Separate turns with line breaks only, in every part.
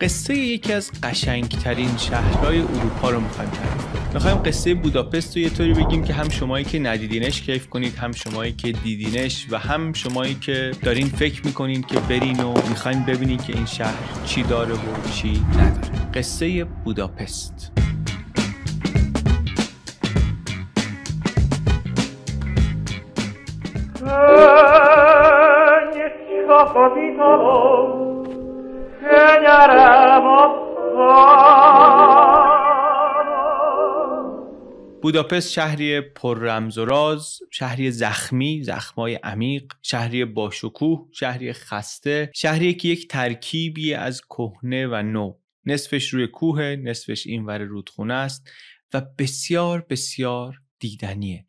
قصه یکی از قشنگترین شهرهای اروپا رو میخوایم تعریف میخوایم قصه بوداپست رو یه طوری بگیم که هم شمایی که ندیدینش کیف کنید هم شمایی که دیدینش و هم شمایی که دارین فکر میکنین که برین و میخواین ببینین که این شهر چی داره و چی نداره قصه بوداپست بوداپست شهری پر رمز و راز، شهری زخمی، زخمای عمیق، شهری باشکوه، شهری خسته، شهری که یک ترکیبی از کهنه و نو. نصفش روی کوه، نصفش اینور رودخونه است و بسیار بسیار دیدنیه.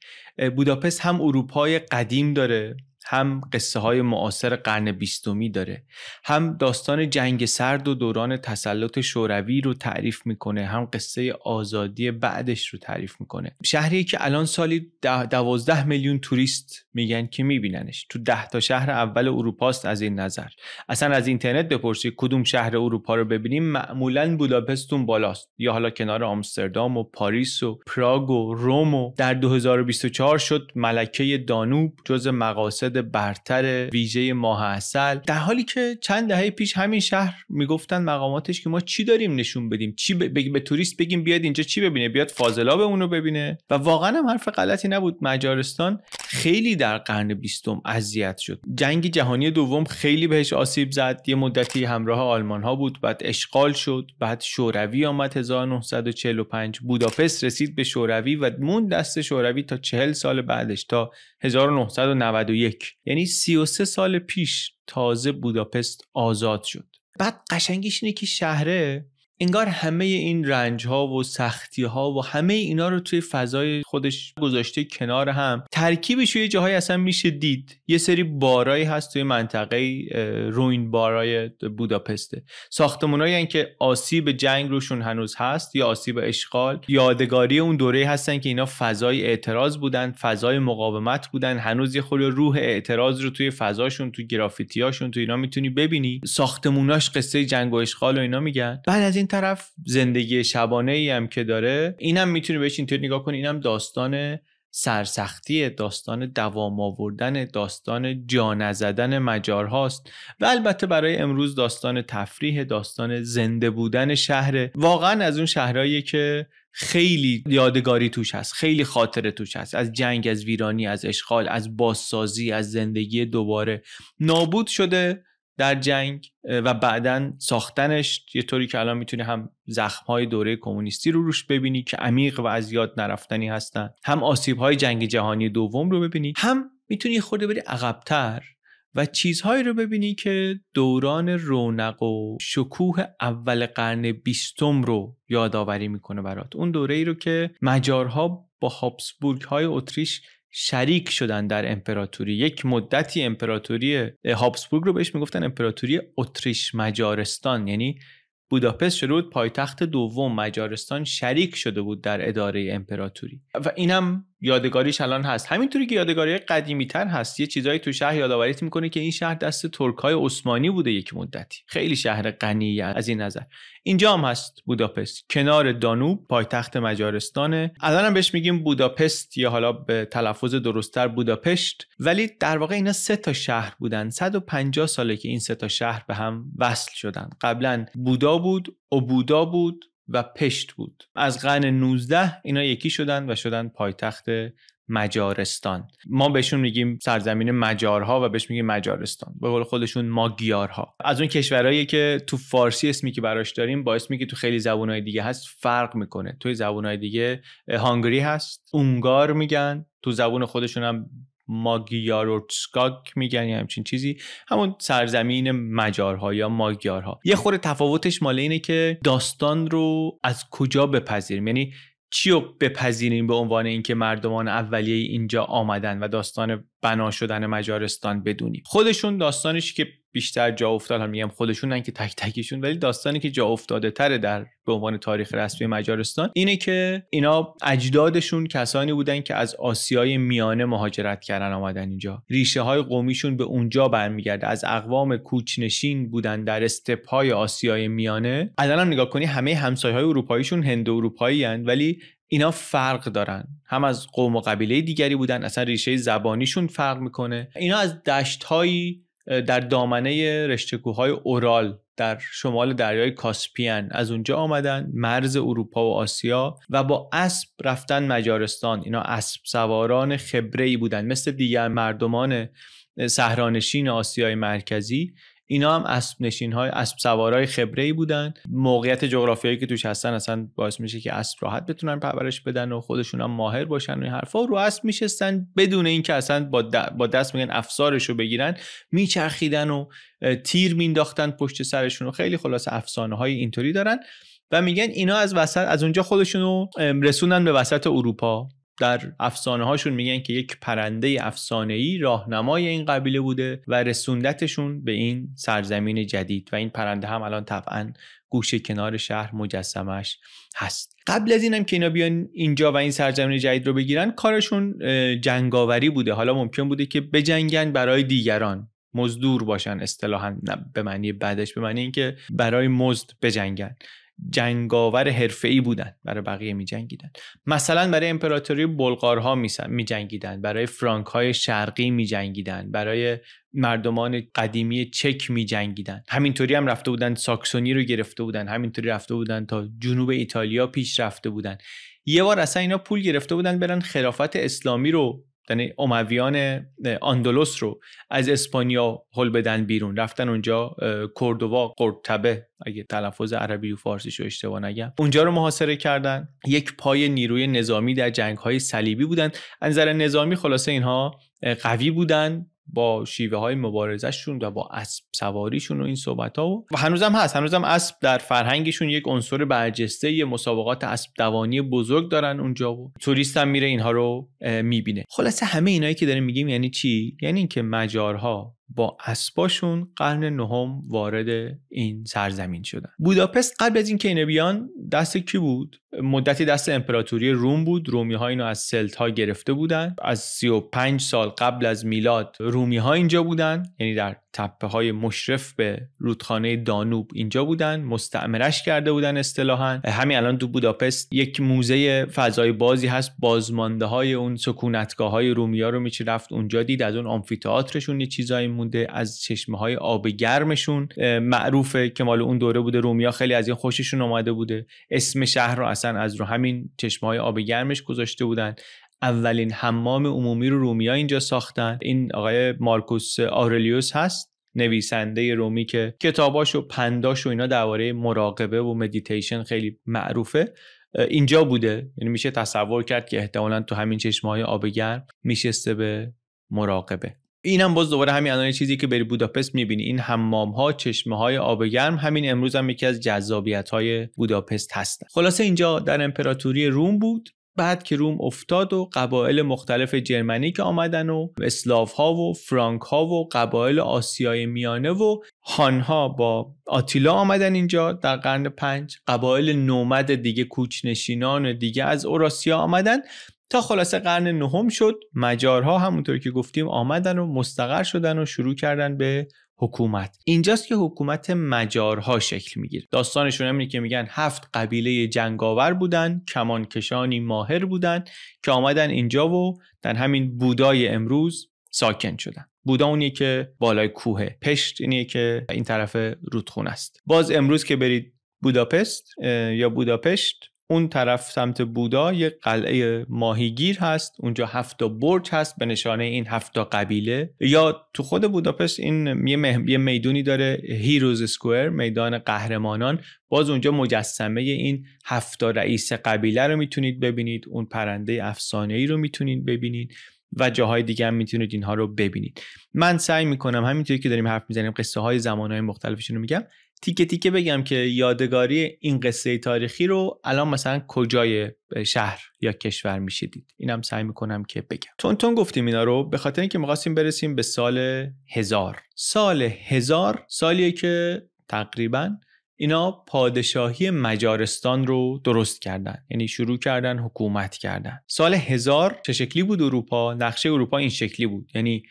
بوداپست هم اروپای قدیم داره هم قصه های معاصر قرن بیستمی داره هم داستان جنگ سرد و دوران تسلط شوروی رو تعریف میکنه هم قصه آزادی بعدش رو تعریف میکنه شهری که الان سالی دوازده میلیون توریست میگن که میبیننش تو ده تا شهر اول اروپاست از این نظر اصلا از اینترنت بپرسی کدوم شهر اروپا رو ببینیم معمولا بوداپستون بالاست یا حالا کنار آمستردام و پاریس و پراگ و روم و در 2024 شد ملکه دانوب جز مقاصد برتر ویژه ماه اصل در حالی که چند دهه پیش همین شهر میگفتن مقاماتش که ما چی داریم نشون بدیم چی به توریست بگیم بیاد اینجا چی ببینه بیاد به اونو ببینه و واقعا هم حرف غلطی نبود مجارستان خیلی در قرن بیستم اذیت شد جنگ جهانی دوم خیلی بهش آسیب زد یه مدتی همراه آلمان ها بود بعد اشغال شد بعد شوروی آمد 1945 بوداپست رسید به شوروی و موند دست شوروی تا 40 سال بعدش تا 1991 یعنی 33 سال پیش تازه بوداپست آزاد شد بعد قشنگیش اینه که شهره انگار همه این رنج ها و سختی ها و همه اینا رو توی فضای خودش گذاشته کنار هم ترکیبش یه جاهایی اصلا میشه دید یه سری بارایی هست توی منطقه روین بارای بوداپسته ساختمونایی که آسیب جنگ روشون هنوز هست یا آسیب اشغال یادگاری اون دوره هستن که اینا فضای اعتراض بودن فضای مقاومت بودن هنوز یه خوری روح اعتراض رو توی فضاشون توی گرافیتیاشون توی اینا میتونی ببینی ساختموناش قصه جنگ و اشغال و اینا میگن بعد از این این طرف زندگی شبانه ای هم که داره اینم میتونی بهش اینطور نگاه کنی اینم داستان سرسختی داستان دوام آوردن داستان جا نزدن مجارهاست و البته برای امروز داستان تفریح داستان زنده بودن شهر واقعا از اون شهرهایی که خیلی یادگاری توش هست خیلی خاطره توش هست از جنگ از ویرانی از اشغال از بازسازی از زندگی دوباره نابود شده در جنگ و بعدا ساختنش یه طوری که الان میتونی هم زخمهای دوره کمونیستی رو روش ببینی که عمیق و از یاد نرفتنی هستن هم آسیبهای جنگ جهانی دوم رو ببینی هم میتونی خورده بری عقبتر و چیزهایی رو ببینی که دوران رونق و شکوه اول قرن بیستم رو یادآوری میکنه برات اون دوره ای رو که مجارها با هابسبورگ های اتریش شریک شدن در امپراتوری یک مدتی امپراتوری هابسبورگ رو بهش میگفتن امپراتوری اتریش مجارستان یعنی بوداپست شده بود پایتخت دوم مجارستان شریک شده بود در اداره امپراتوری و اینم یادگاریش الان هست همینطوری که یادگاری قدیمی تر هست یه چیزایی تو شهر یادآوریت میکنه که این شهر دست ترک عثمانی بوده یک مدتی خیلی شهر غنی از این نظر اینجا هم هست بوداپست کنار دانوب پایتخت مجارستانه الان هم بهش میگیم بوداپست یا حالا به تلفظ درستتر بوداپشت ولی در واقع اینا سه تا شهر بودن 150 ساله که این سه تا شهر به هم وصل شدن قبلا بودا بود بودا بود و پشت بود از قرن 19 اینا یکی شدن و شدن پایتخت مجارستان ما بهشون میگیم سرزمین مجارها و بهش میگیم مجارستان به قول خودشون ماگیارها از اون کشورهایی که تو فارسی اسمی که براش داریم با اسمی که تو خیلی زبانهای دیگه هست فرق میکنه توی زبانهای دیگه هانگری هست اونگار میگن تو زبون خودشون هم ماگیارورتسکاک میگن یا همچین چیزی همون سرزمین مجارها یا ماگیارها یه خورده تفاوتش مال اینه که داستان رو از کجا بپذیریم یعنی چی رو بپذیریم به عنوان اینکه مردمان اولیه اینجا آمدن و داستان بنا شدن مجارستان بدونیم خودشون داستانش که بیشتر جا افتاد هم میگم خودشونن که تک تکشون ولی داستانی که جا افتاده تره در به عنوان تاریخ رسمی مجارستان اینه که اینا اجدادشون کسانی بودن که از آسیای میانه مهاجرت کردن آمدن اینجا ریشه های قومیشون به اونجا برمیگرده از اقوام کوچنشین بودن در های آسیای میانه الان نگاه کنی همه همسایه های اروپاییشون هند اروپایی ولی اینا فرق دارن هم از قوم و قبیله دیگری بودن اصلا ریشه زبانیشون فرق میکنه اینا از دشتهایی در دامنه رشتکوهای اورال در شمال دریای کاسپین از اونجا آمدن مرز اروپا و آسیا و با اسب رفتن مجارستان اینا اسب سواران خبره ای بودن مثل دیگر مردمان سهرانشین آسیای مرکزی اینا هم اسب نشین های اسب سوارای خبره ای بودن موقعیت جغرافیایی که توش هستن اصلا باعث میشه که اسب راحت بتونن پرورش بدن و خودشون هم ماهر باشن و این حرفا رو اسب میشستن بدون اینکه اصلا با, دست میگن افسارش رو بگیرن میچرخیدن و تیر مینداختن پشت سرشون و خیلی خلاص افسانه های اینطوری دارن و میگن اینا از وسط از اونجا خودشون رو رسوندن به وسط اروپا در افسانه هاشون میگن که یک پرنده افسانه ای راهنمای این قبیله بوده و رسوندتشون به این سرزمین جدید و این پرنده هم الان طبعا گوشه کنار شهر مجسمش هست قبل از اینم که اینا بیان اینجا و این سرزمین جدید رو بگیرن کارشون جنگاوری بوده حالا ممکن بوده که بجنگن برای دیگران مزدور باشن اصطلاحا به معنی بعدش به معنی اینکه برای مزد بجنگن جنگاور حرفه‌ای بودن برای بقیه میجنگیدن مثلا برای امپراتوری بلغارها میجنگیدن برای فرانک های شرقی میجنگیدن برای مردمان قدیمی چک میجنگیدن همینطوری هم رفته بودن ساکسونی رو گرفته بودن همینطوری رفته بودن تا جنوب ایتالیا پیش رفته بودن یه بار اصلا اینا پول گرفته بودن برن خلافت اسلامی رو یعنی امویان اندلس رو از اسپانیا هل بدن بیرون رفتن اونجا کردوا قرطبه اگه تلفظ عربی و فارسی شو اشتباه نگم اونجا رو محاصره کردن یک پای نیروی نظامی در جنگ های صلیبی بودن از نظر نظامی خلاصه اینها قوی بودن با شیوه های مبارزششون و با اسب سواریشون و این صحبت ها و هنوزم هست هنوزم اسب در فرهنگشون یک عنصر برجسته یه مسابقات اسب دوانی بزرگ دارن اونجا و توریست هم میره اینها رو میبینه خلاصه همه اینایی که داریم میگیم یعنی چی یعنی اینکه مجارها با اسباشون قرن نهم وارد این سرزمین شدن بوداپست قبل از اینکه اینا بیان دست کی بود مدتی دست امپراتوری روم بود رومی ها اینو از سلت ها گرفته بودن از 35 سال قبل از میلاد رومی ها اینجا بودن یعنی در تپه های مشرف به رودخانه دانوب اینجا بودن مستعمرش کرده بودن اصطلاحا همین الان دو بوداپست یک موزه فضای بازی هست بازمانده های اون سکونتگاه های رومیا رو میشه رفت اونجا دید از اون آمفیتئاترشون یه چیزایی مونده از چشمه های آب گرمشون معروفه که مال اون دوره بوده رومیا خیلی از این خوششون اومده بوده اسم شهر رو از رو همین چشمه های آب گرمش گذاشته بودن اولین حمام عمومی رو رومیا اینجا ساختن این آقای مارکوس آرلیوس هست نویسنده رومی که کتاباش و پنداش و اینا درباره مراقبه و مدیتیشن خیلی معروفه اینجا بوده یعنی میشه تصور کرد که احتمالا تو همین چشمه های آب گرم میشسته به مراقبه این هم باز دوباره همین الان چیزی که بری بوداپست میبینی این حمام ها چشمه های آب گرم همین امروز هم یکی از جذابیت های بوداپست هستن خلاصه اینجا در امپراتوری روم بود بعد که روم افتاد و قبایل مختلف جرمنی که آمدن و اسلاف ها و فرانک ها و قبایل آسیای میانه و هان ها با آتیلا آمدن اینجا در قرن پنج قبایل نومد دیگه کوچنشینان دیگه از اوراسیا آمدن تا خلاصه قرن نهم شد مجارها همونطور که گفتیم آمدن و مستقر شدن و شروع کردن به حکومت اینجاست که حکومت مجارها شکل میگیره داستانشون همینه که میگن هفت قبیله جنگاور بودن کمانکشانی ماهر بودن که آمدن اینجا و در همین بودای امروز ساکن شدن بودا اونیه که بالای کوه، پشت اینیه که این طرف رودخونه است باز امروز که برید بوداپست یا بوداپشت اون طرف سمت بودا یه قلعه ماهیگیر هست اونجا تا برج هست به نشانه این هفتا قبیله یا تو خود بوداپست این یه, میدونی داره هیروز سکوئر میدان قهرمانان باز اونجا مجسمه این هفتا رئیس قبیله رو میتونید ببینید اون پرنده افسانه ای رو میتونید ببینید و جاهای دیگه هم میتونید اینها رو ببینید من سعی میکنم همینطوری که داریم حرف میزنیم قصه های زمان های مختلفشون رو میگم تیکه تیکه بگم که یادگاری این قصه تاریخی رو الان مثلا کجای شهر یا کشور میشه دید اینم سعی میکنم که بگم تون تون گفتیم اینا رو به خاطر اینکه میخواستیم برسیم به سال هزار سال هزار سالیه که تقریبا اینا پادشاهی مجارستان رو درست کردن یعنی شروع کردن حکومت کردن سال هزار چه شکلی بود اروپا نقشه اروپا این شکلی بود یعنی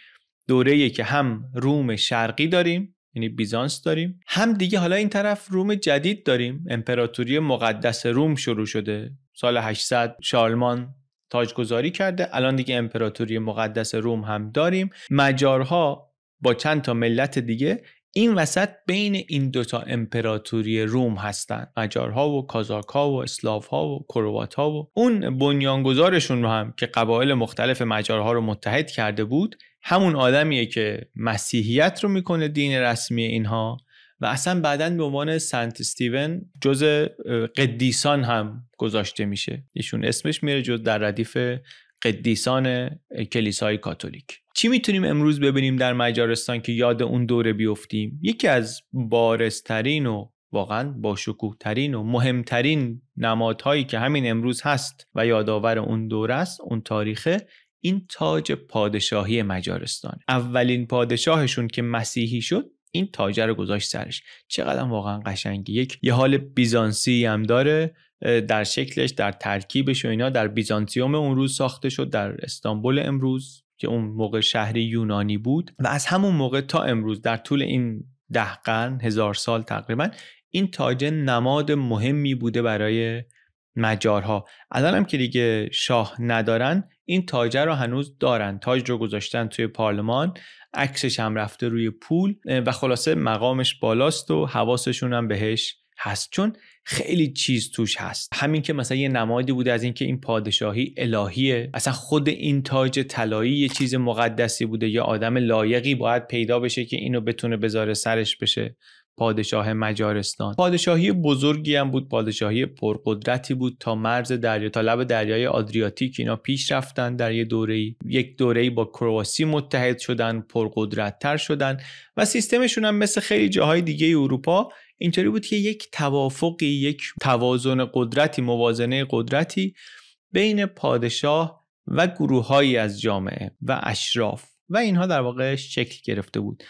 دوره که هم روم شرقی داریم یعنی بیزانس داریم هم دیگه حالا این طرف روم جدید داریم امپراتوری مقدس روم شروع شده سال 800 شارلمان تاجگذاری کرده الان دیگه امپراتوری مقدس روم هم داریم مجارها با چند تا ملت دیگه این وسط بین این دوتا امپراتوری روم هستند. مجارها و کازاکا و اسلافها و کرواتها و اون بنیانگذارشون رو هم که قبایل مختلف مجارها رو متحد کرده بود همون آدمیه که مسیحیت رو میکنه دین رسمی اینها و اصلا بعدا به عنوان سنت ستیون جز قدیسان هم گذاشته میشه ایشون اسمش میره جز در ردیف قدیسان کلیسای کاتولیک چی میتونیم امروز ببینیم در مجارستان که یاد اون دوره بیفتیم یکی از بارزترین و واقعا با و مهمترین نمادهایی که همین امروز هست و یادآور اون دوره است اون تاریخه این تاج پادشاهی مجارستان اولین پادشاهشون که مسیحی شد این تاجه رو گذاشت سرش چقدر واقعا قشنگی یک یه حال بیزانسی هم داره در شکلش در ترکیبش و اینا در بیزانتیوم اون روز ساخته شد در استانبول امروز که اون موقع شهر یونانی بود و از همون موقع تا امروز در طول این ده قرن هزار سال تقریبا این تاج نماد مهمی بوده برای مجارها الان هم که دیگه شاه ندارن این تاجه رو هنوز دارن تاج رو گذاشتن توی پارلمان عکسش هم رفته روی پول و خلاصه مقامش بالاست و حواسشون هم بهش هست چون خیلی چیز توش هست همین که مثلا یه نمادی بوده از اینکه این پادشاهی الهیه اصلا خود این تاج طلایی یه چیز مقدسی بوده یا آدم لایقی باید پیدا بشه که اینو بتونه بذاره سرش بشه پادشاه مجارستان پادشاهی بزرگی هم بود پادشاهی پرقدرتی بود تا مرز دریا تا لب دریای آدریاتیک اینا پیش رفتن در یه دوره یک دوره با کرواسی متحد شدن پرقدرتتر شدن و سیستمشون هم مثل خیلی جاهای دیگه اروپا اینطوری بود که یک توافقی یک توازن قدرتی موازنه قدرتی بین پادشاه و گروههایی از جامعه و اشراف و اینها در واقع شکل گرفته بود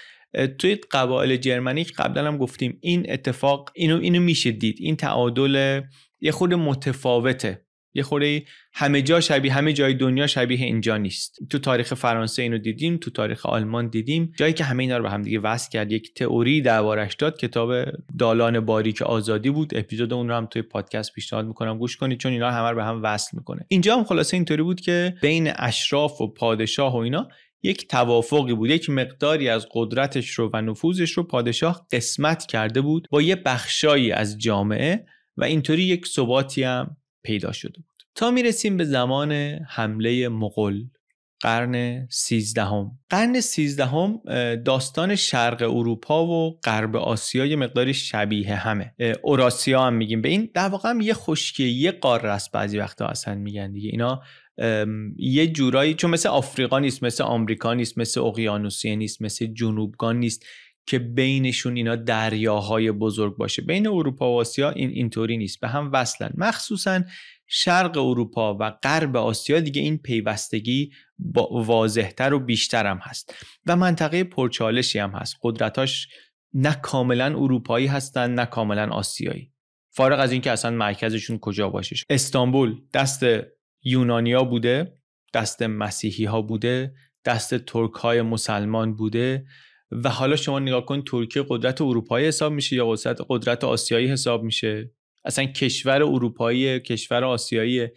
توی قبایل جرمنیک قبلا هم گفتیم این اتفاق اینو اینو میشه دید این تعادل یه خود متفاوته یه خورده همه جا شبیه همه جای دنیا شبیه اینجا نیست تو تاریخ فرانسه اینو دیدیم تو تاریخ آلمان دیدیم جایی که همه اینا رو به هم دیگه وصل کرد یک تئوری دربارش داد کتاب دالان باریک آزادی بود اپیزود اون رو هم توی پادکست پیشنهاد میکنم گوش کنید چون اینا همه رو به هم وصل میکنه اینجا هم خلاصه اینطوری بود که بین اشراف و پادشاه و اینا یک توافقی بود یک مقداری از قدرتش رو و نفوذش رو پادشاه قسمت کرده بود با یه بخشایی از جامعه و اینطوری یک ثباتی هم پیدا شده بود تا میرسیم به زمان حمله مغول قرن سیزدهم قرن سیزدهم داستان شرق اروپا و غرب آسیا یه مقداری شبیه همه اوراسیا هم میگیم به این در واقع هم یه خشکی یه قاره است بعضی وقتا اصلا میگن دیگه اینا یه جورایی چون مثل آفریقا نیست مثل آمریکا نیست مثل اقیانوسیه نیست مثل جنوبگان نیست که بینشون اینا دریاهای بزرگ باشه بین اروپا و آسیا این اینطوری نیست به هم وصلن مخصوصا شرق اروپا و غرب آسیا دیگه این پیوستگی واضحتر و بیشتر هم هست و منطقه پرچالشی هم هست قدرتاش نه کاملا اروپایی هستن نه کاملا آسیایی فارغ از اینکه اصلا مرکزشون کجا باشه استانبول دست یونانیا بوده دست مسیحی ها بوده دست ترک های مسلمان بوده و حالا شما نگاه کن ترکیه قدرت اروپایی حساب میشه یا قدرت قدرت آسیایی حساب میشه اصلا کشور اروپایی کشور آسیایی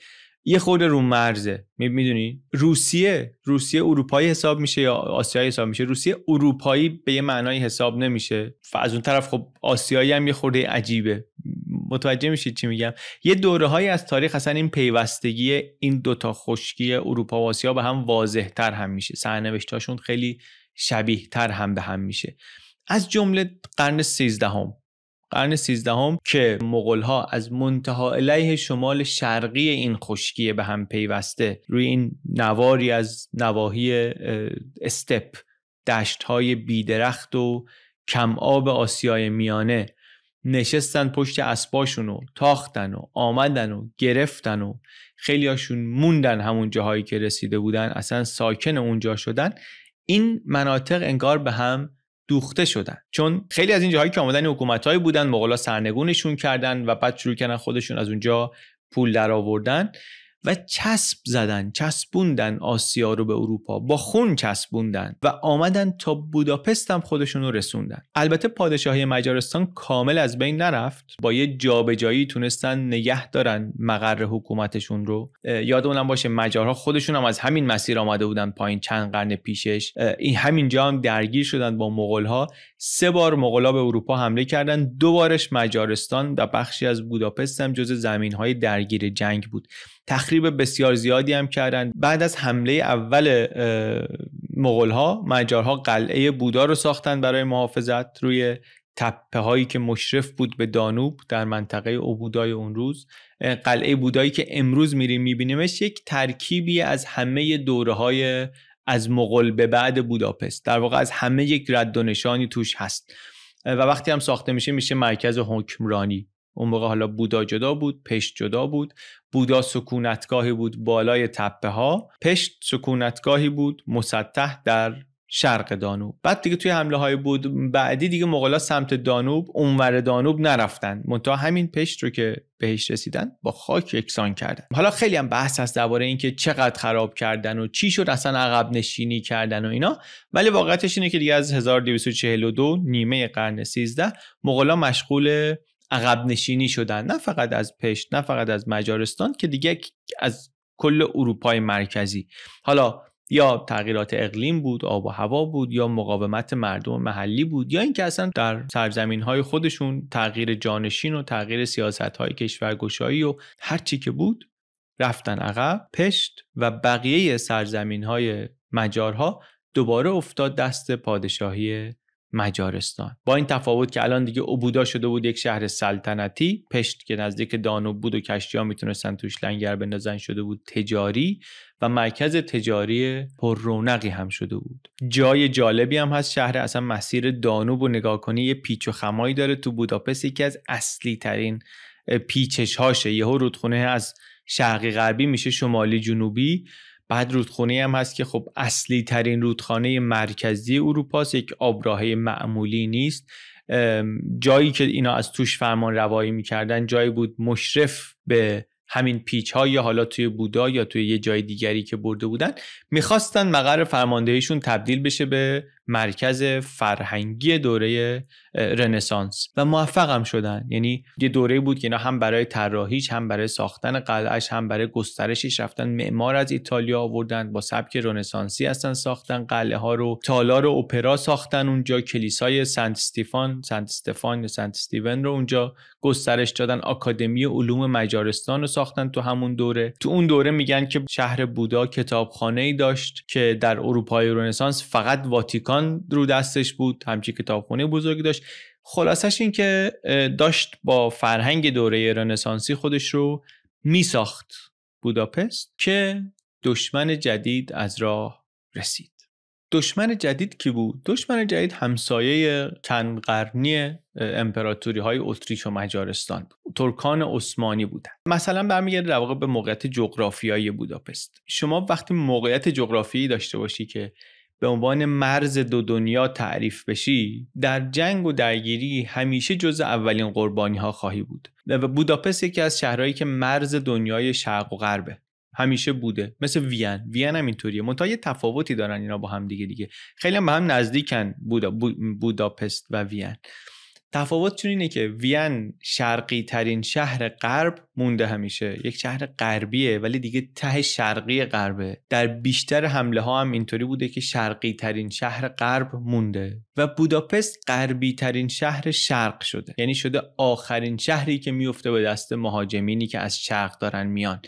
یه خود رو مرزه میدونی روسیه روسیه اروپایی حساب میشه یا آسیایی حساب میشه روسیه اروپایی به یه معنای حساب نمیشه و از اون طرف خب آسیایی هم یه خورده عجیبه متوجه میشید چی میگم یه دوره های از تاریخ اصلا این پیوستگی این دوتا خشکی اروپا و آسیا به هم واضح تر هم میشه هاشون خیلی شبیه تر هم به هم میشه از جمله قرن هم قرن هم که مغول ها از منتها علیه شمال شرقی این خشکی به هم پیوسته روی این نواری از نواحی استپ دشت های بیدرخت و کم آب آسیای میانه نشستن پشت اسباشون و تاختن و آمدن و گرفتن و خیلیاشون موندن همون جاهایی که رسیده بودن اصلا ساکن اونجا شدن این مناطق انگار به هم دوخته شدن چون خیلی از این جاهایی که آمدن حکومتهایی بودن مغلا سرنگونشون کردن و بعد شروع کردن خودشون از اونجا پول آوردن و چسب زدن چسبوندن آسیا رو به اروپا با خون چسبوندن و آمدن تا بوداپست هم خودشون رو رسوندن البته پادشاهی مجارستان کامل از بین نرفت با یه جابجایی تونستن نگه دارن مقر حکومتشون رو یادمونم باشه مجارها خودشون هم از همین مسیر آمده بودن پایین چند قرن پیشش این همینجا هم درگیر شدن با مغولها سه بار مغولها به اروپا حمله کردن دو بارش مجارستان و بخشی از بوداپست هم جز زمینهای درگیر جنگ بود تخریب بسیار زیادی هم کردن بعد از حمله اول مغول ها مجارها قلعه بودا رو ساختن برای محافظت روی تپه هایی که مشرف بود به دانوب در منطقه اوبودای اون روز قلعه بودایی که امروز میریم میبینیمش یک ترکیبی از همه دوره های از مغول به بعد بوداپست در واقع از همه یک رد و نشانی توش هست و وقتی هم ساخته میشه میشه مرکز حکمرانی اون موقع حالا بودا جدا بود پشت جدا بود بودا سکونتگاهی بود بالای تپه ها پشت سکونتگاهی بود مسطح در شرق دانوب بعد دیگه توی حمله های بود بعدی دیگه مغلا سمت دانوب اونور دانوب نرفتن منتها همین پشت رو که بهش رسیدن با خاک یکسان کردن حالا خیلی هم بحث هست درباره اینکه چقدر خراب کردن و چی شد اصلا عقب نشینی کردن و اینا ولی واقعیتش اینه که دیگه از 1242 نیمه قرن 13 مغلا مشغول عقب نشینی شدن نه فقط از پشت نه فقط از مجارستان که دیگه از کل اروپای مرکزی حالا یا تغییرات اقلیم بود آب و هوا بود یا مقاومت مردم محلی بود یا اینکه اصلا در سرزمین های خودشون تغییر جانشین و تغییر سیاست های کشورگشایی و هر چی که بود رفتن عقب پشت و بقیه سرزمین های مجارها دوباره افتاد دست پادشاهی مجارستان با این تفاوت که الان دیگه عبودا شده بود یک شهر سلطنتی پشت که نزدیک دانوب بود و کشتی ها میتونستن توش لنگر بندازن شده بود تجاری و مرکز تجاری پر رونقی هم شده بود جای جالبی هم هست شهر اصلا مسیر دانوب و نگاه کنی یه پیچ و خمایی داره تو بوداپست یکی از اصلی ترین پیچش هاشه یهو رودخونه از شرقی غربی میشه شمالی جنوبی بعد رودخونه هم هست که خب اصلی ترین رودخانه مرکزی اروپا است یک آبراهه معمولی نیست جایی که اینا از توش فرمان روایی میکردن جایی بود مشرف به همین پیچ ها یا حالا توی بودا یا توی یه جای دیگری که برده بودن میخواستن مقر فرماندهیشون تبدیل بشه به مرکز فرهنگی دوره رنسانس و موفقم شدن یعنی یه دوره بود که اینا هم برای طراحیش هم برای ساختن قلعش هم برای گسترشش رفتن معمار از ایتالیا آوردن با سبک رنسانسی هستن ساختن قلعه ها رو تالار و اپرا ساختن اونجا کلیسای سنت استیفان سنت استفان یا سنت استیون رو اونجا گسترش دادن آکادمی علوم مجارستان رو ساختن تو همون دوره تو اون دوره میگن که شهر بودا کتابخانه ای داشت که در اروپای رنسانس فقط واتیکان رو دستش بود همچی کتابخونه بزرگی داشت خلاصش این که داشت با فرهنگ دوره رنسانسی خودش رو میساخت بوداپست که دشمن جدید از راه رسید دشمن جدید کی بود؟ دشمن جدید همسایه قرنی امپراتوری های اتریش و مجارستان بود. ترکان عثمانی بودن مثلا برمیگرده در واقع به موقعیت جغرافیایی بوداپست شما وقتی موقعیت جغرافیایی داشته باشی که به عنوان مرز دو دنیا تعریف بشی در جنگ و درگیری همیشه جز اولین قربانی ها خواهی بود و بوداپست یکی از شهرهایی که مرز دنیای شرق و غربه همیشه بوده مثل وین وین هم اینطوریه منتها یه تفاوتی دارن اینا با هم دیگه دیگه خیلی هم به هم نزدیکن بودا بوداپست و وین تفاوت چون اینه که وین شرقی ترین شهر غرب مونده همیشه یک شهر غربیه ولی دیگه ته شرقی غربه در بیشتر حمله ها هم اینطوری بوده که شرقی ترین شهر غرب مونده و بوداپست غربی ترین شهر شرق شده یعنی شده آخرین شهری که میفته به دست مهاجمینی که از شرق دارن میان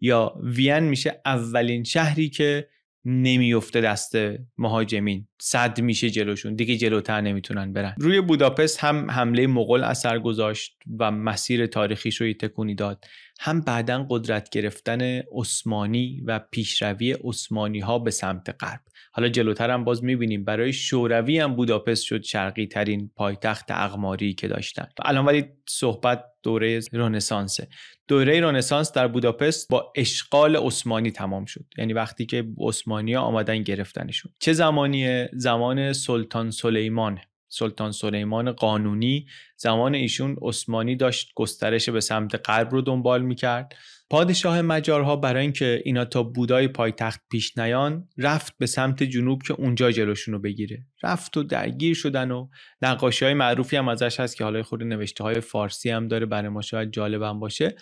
یا وین میشه اولین شهری که نمیفته دست مهاجمین صد میشه جلوشون دیگه جلوتر نمیتونن برن روی بوداپست هم حمله مغول اثر گذاشت و مسیر تاریخیش رو تکونی داد هم بعدا قدرت گرفتن عثمانی و پیشروی عثمانی ها به سمت غرب حالا جلوتر هم باز میبینیم برای شوروی هم بوداپست شد شرقی ترین پایتخت اقماری که داشتن الان ولی صحبت دوره رنسانسه دوره رنسانس در بوداپست با اشغال عثمانی تمام شد یعنی وقتی که عثمانی ها آمدن گرفتنشون چه زمانیه زمان سلطان سلیمان سلطان سلیمان قانونی زمان ایشون عثمانی داشت گسترش به سمت غرب رو دنبال میکرد پادشاه مجارها برای اینکه اینا تا بودای پایتخت پیش نیان رفت به سمت جنوب که اونجا جلوشون رو بگیره رفت و درگیر شدن و نقاشی های معروفی هم ازش هست که حالا خود نوشته های فارسی هم داره برای ما شاید جالب هم باشه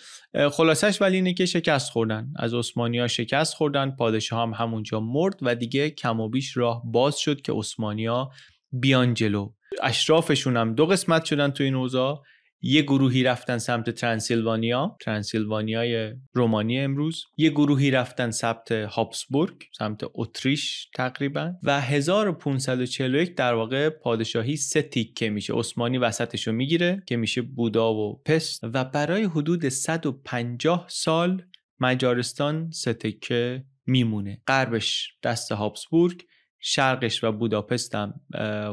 خلاصش ولی اینه که شکست خوردن از عثمانی ها شکست خوردن پادشاه هم همونجا مرد و دیگه کم و بیش راه باز شد که عثمانی ها بیان جلو اشرافشون هم دو قسمت شدن تو این اوضاع یه گروهی رفتن سمت ترانسیلوانیا ترانسیلوانیای رومانی امروز یه گروهی رفتن سمت هابسبورگ سمت اتریش تقریبا و 1541 در واقع پادشاهی سه تیکه میشه عثمانی وسطش رو میگیره که میشه بودا و پست و برای حدود 150 سال مجارستان سه میمونه غربش دست هابسبورگ شرقش و بوداپست هم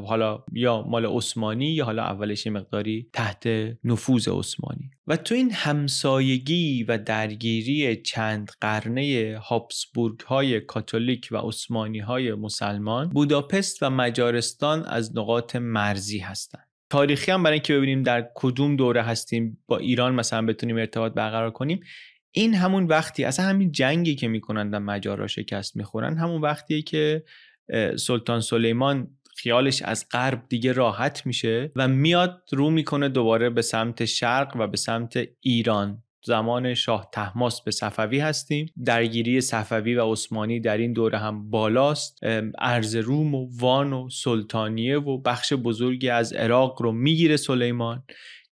حالا یا مال عثمانی یا حالا اولش مقداری تحت نفوذ عثمانی و تو این همسایگی و درگیری چند قرنه هابسبورگ های کاتولیک و عثمانی های مسلمان بوداپست و مجارستان از نقاط مرزی هستند تاریخی هم برای اینکه ببینیم در کدوم دوره هستیم با ایران مثلا بتونیم ارتباط برقرار کنیم این همون وقتی اصلا همین جنگی که میکنن در مجارا شکست میخورن همون وقتیه که سلطان سلیمان خیالش از غرب دیگه راحت میشه و میاد رو میکنه دوباره به سمت شرق و به سمت ایران زمان شاه تحماس به صفوی هستیم درگیری صفوی و عثمانی در این دوره هم بالاست ارز روم و وان و سلطانیه و بخش بزرگی از عراق رو میگیره سلیمان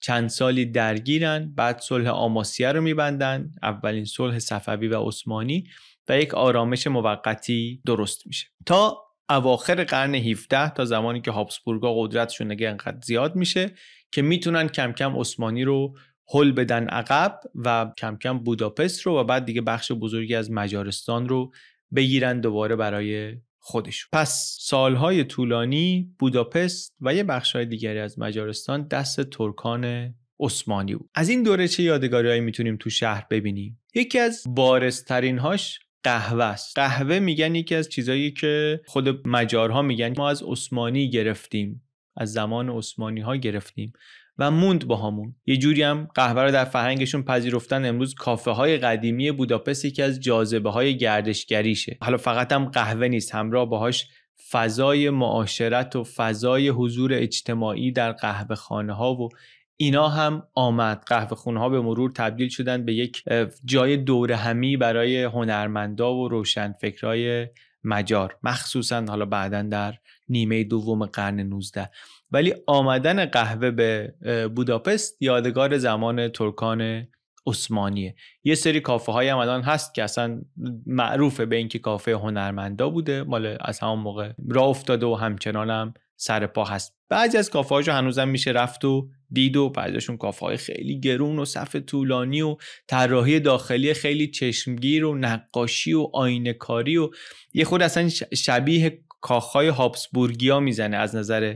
چند سالی درگیرن بعد صلح آماسیه رو میبندن اولین صلح صفوی و عثمانی و یک آرامش موقتی درست میشه تا اواخر قرن 17 تا زمانی که هابسبورگا قدرتشون نگه انقدر زیاد میشه که میتونن کم کم عثمانی رو هل بدن عقب و کم کم بوداپست رو و بعد دیگه بخش بزرگی از مجارستان رو بگیرن دوباره برای خودشون پس سالهای طولانی بوداپست و یه بخشهای دیگری از مجارستان دست ترکان عثمانی بود از این دوره چه یادگاریهایی میتونیم تو شهر ببینیم یکی از بارزترین هاش قهوه است قهوه میگن یکی از چیزایی که خود مجارها میگن ما از عثمانی گرفتیم از زمان عثمانی ها گرفتیم و موند با همون یه جوری هم قهوه رو در فرهنگشون پذیرفتن امروز کافه های قدیمی بوداپست یکی از جاذبه های گردشگریشه حالا فقط هم قهوه نیست همراه باهاش فضای معاشرت و فضای حضور اجتماعی در قهوه خانه ها و اینا هم آمد قهوه خونه ها به مرور تبدیل شدن به یک جای دور همی برای هنرمندا و فکرای مجار مخصوصا حالا بعدا در نیمه دوم قرن 19 ولی آمدن قهوه به بوداپست یادگار زمان ترکان عثمانیه یه سری کافه های هم الان هست که اصلا معروفه به اینکه کافه هنرمندا بوده مال از همون موقع را افتاده و همچنان هم سر پا هست بعضی از کافه هاشو هنوزم میشه رفت و دید و بعضیشون کافه های خیلی گرون و صف طولانی و طراحی داخلی خیلی چشمگیر و نقاشی و آینه کاری و یه خود اصلا شبیه کاخهای هابسبورگیا میزنه از نظر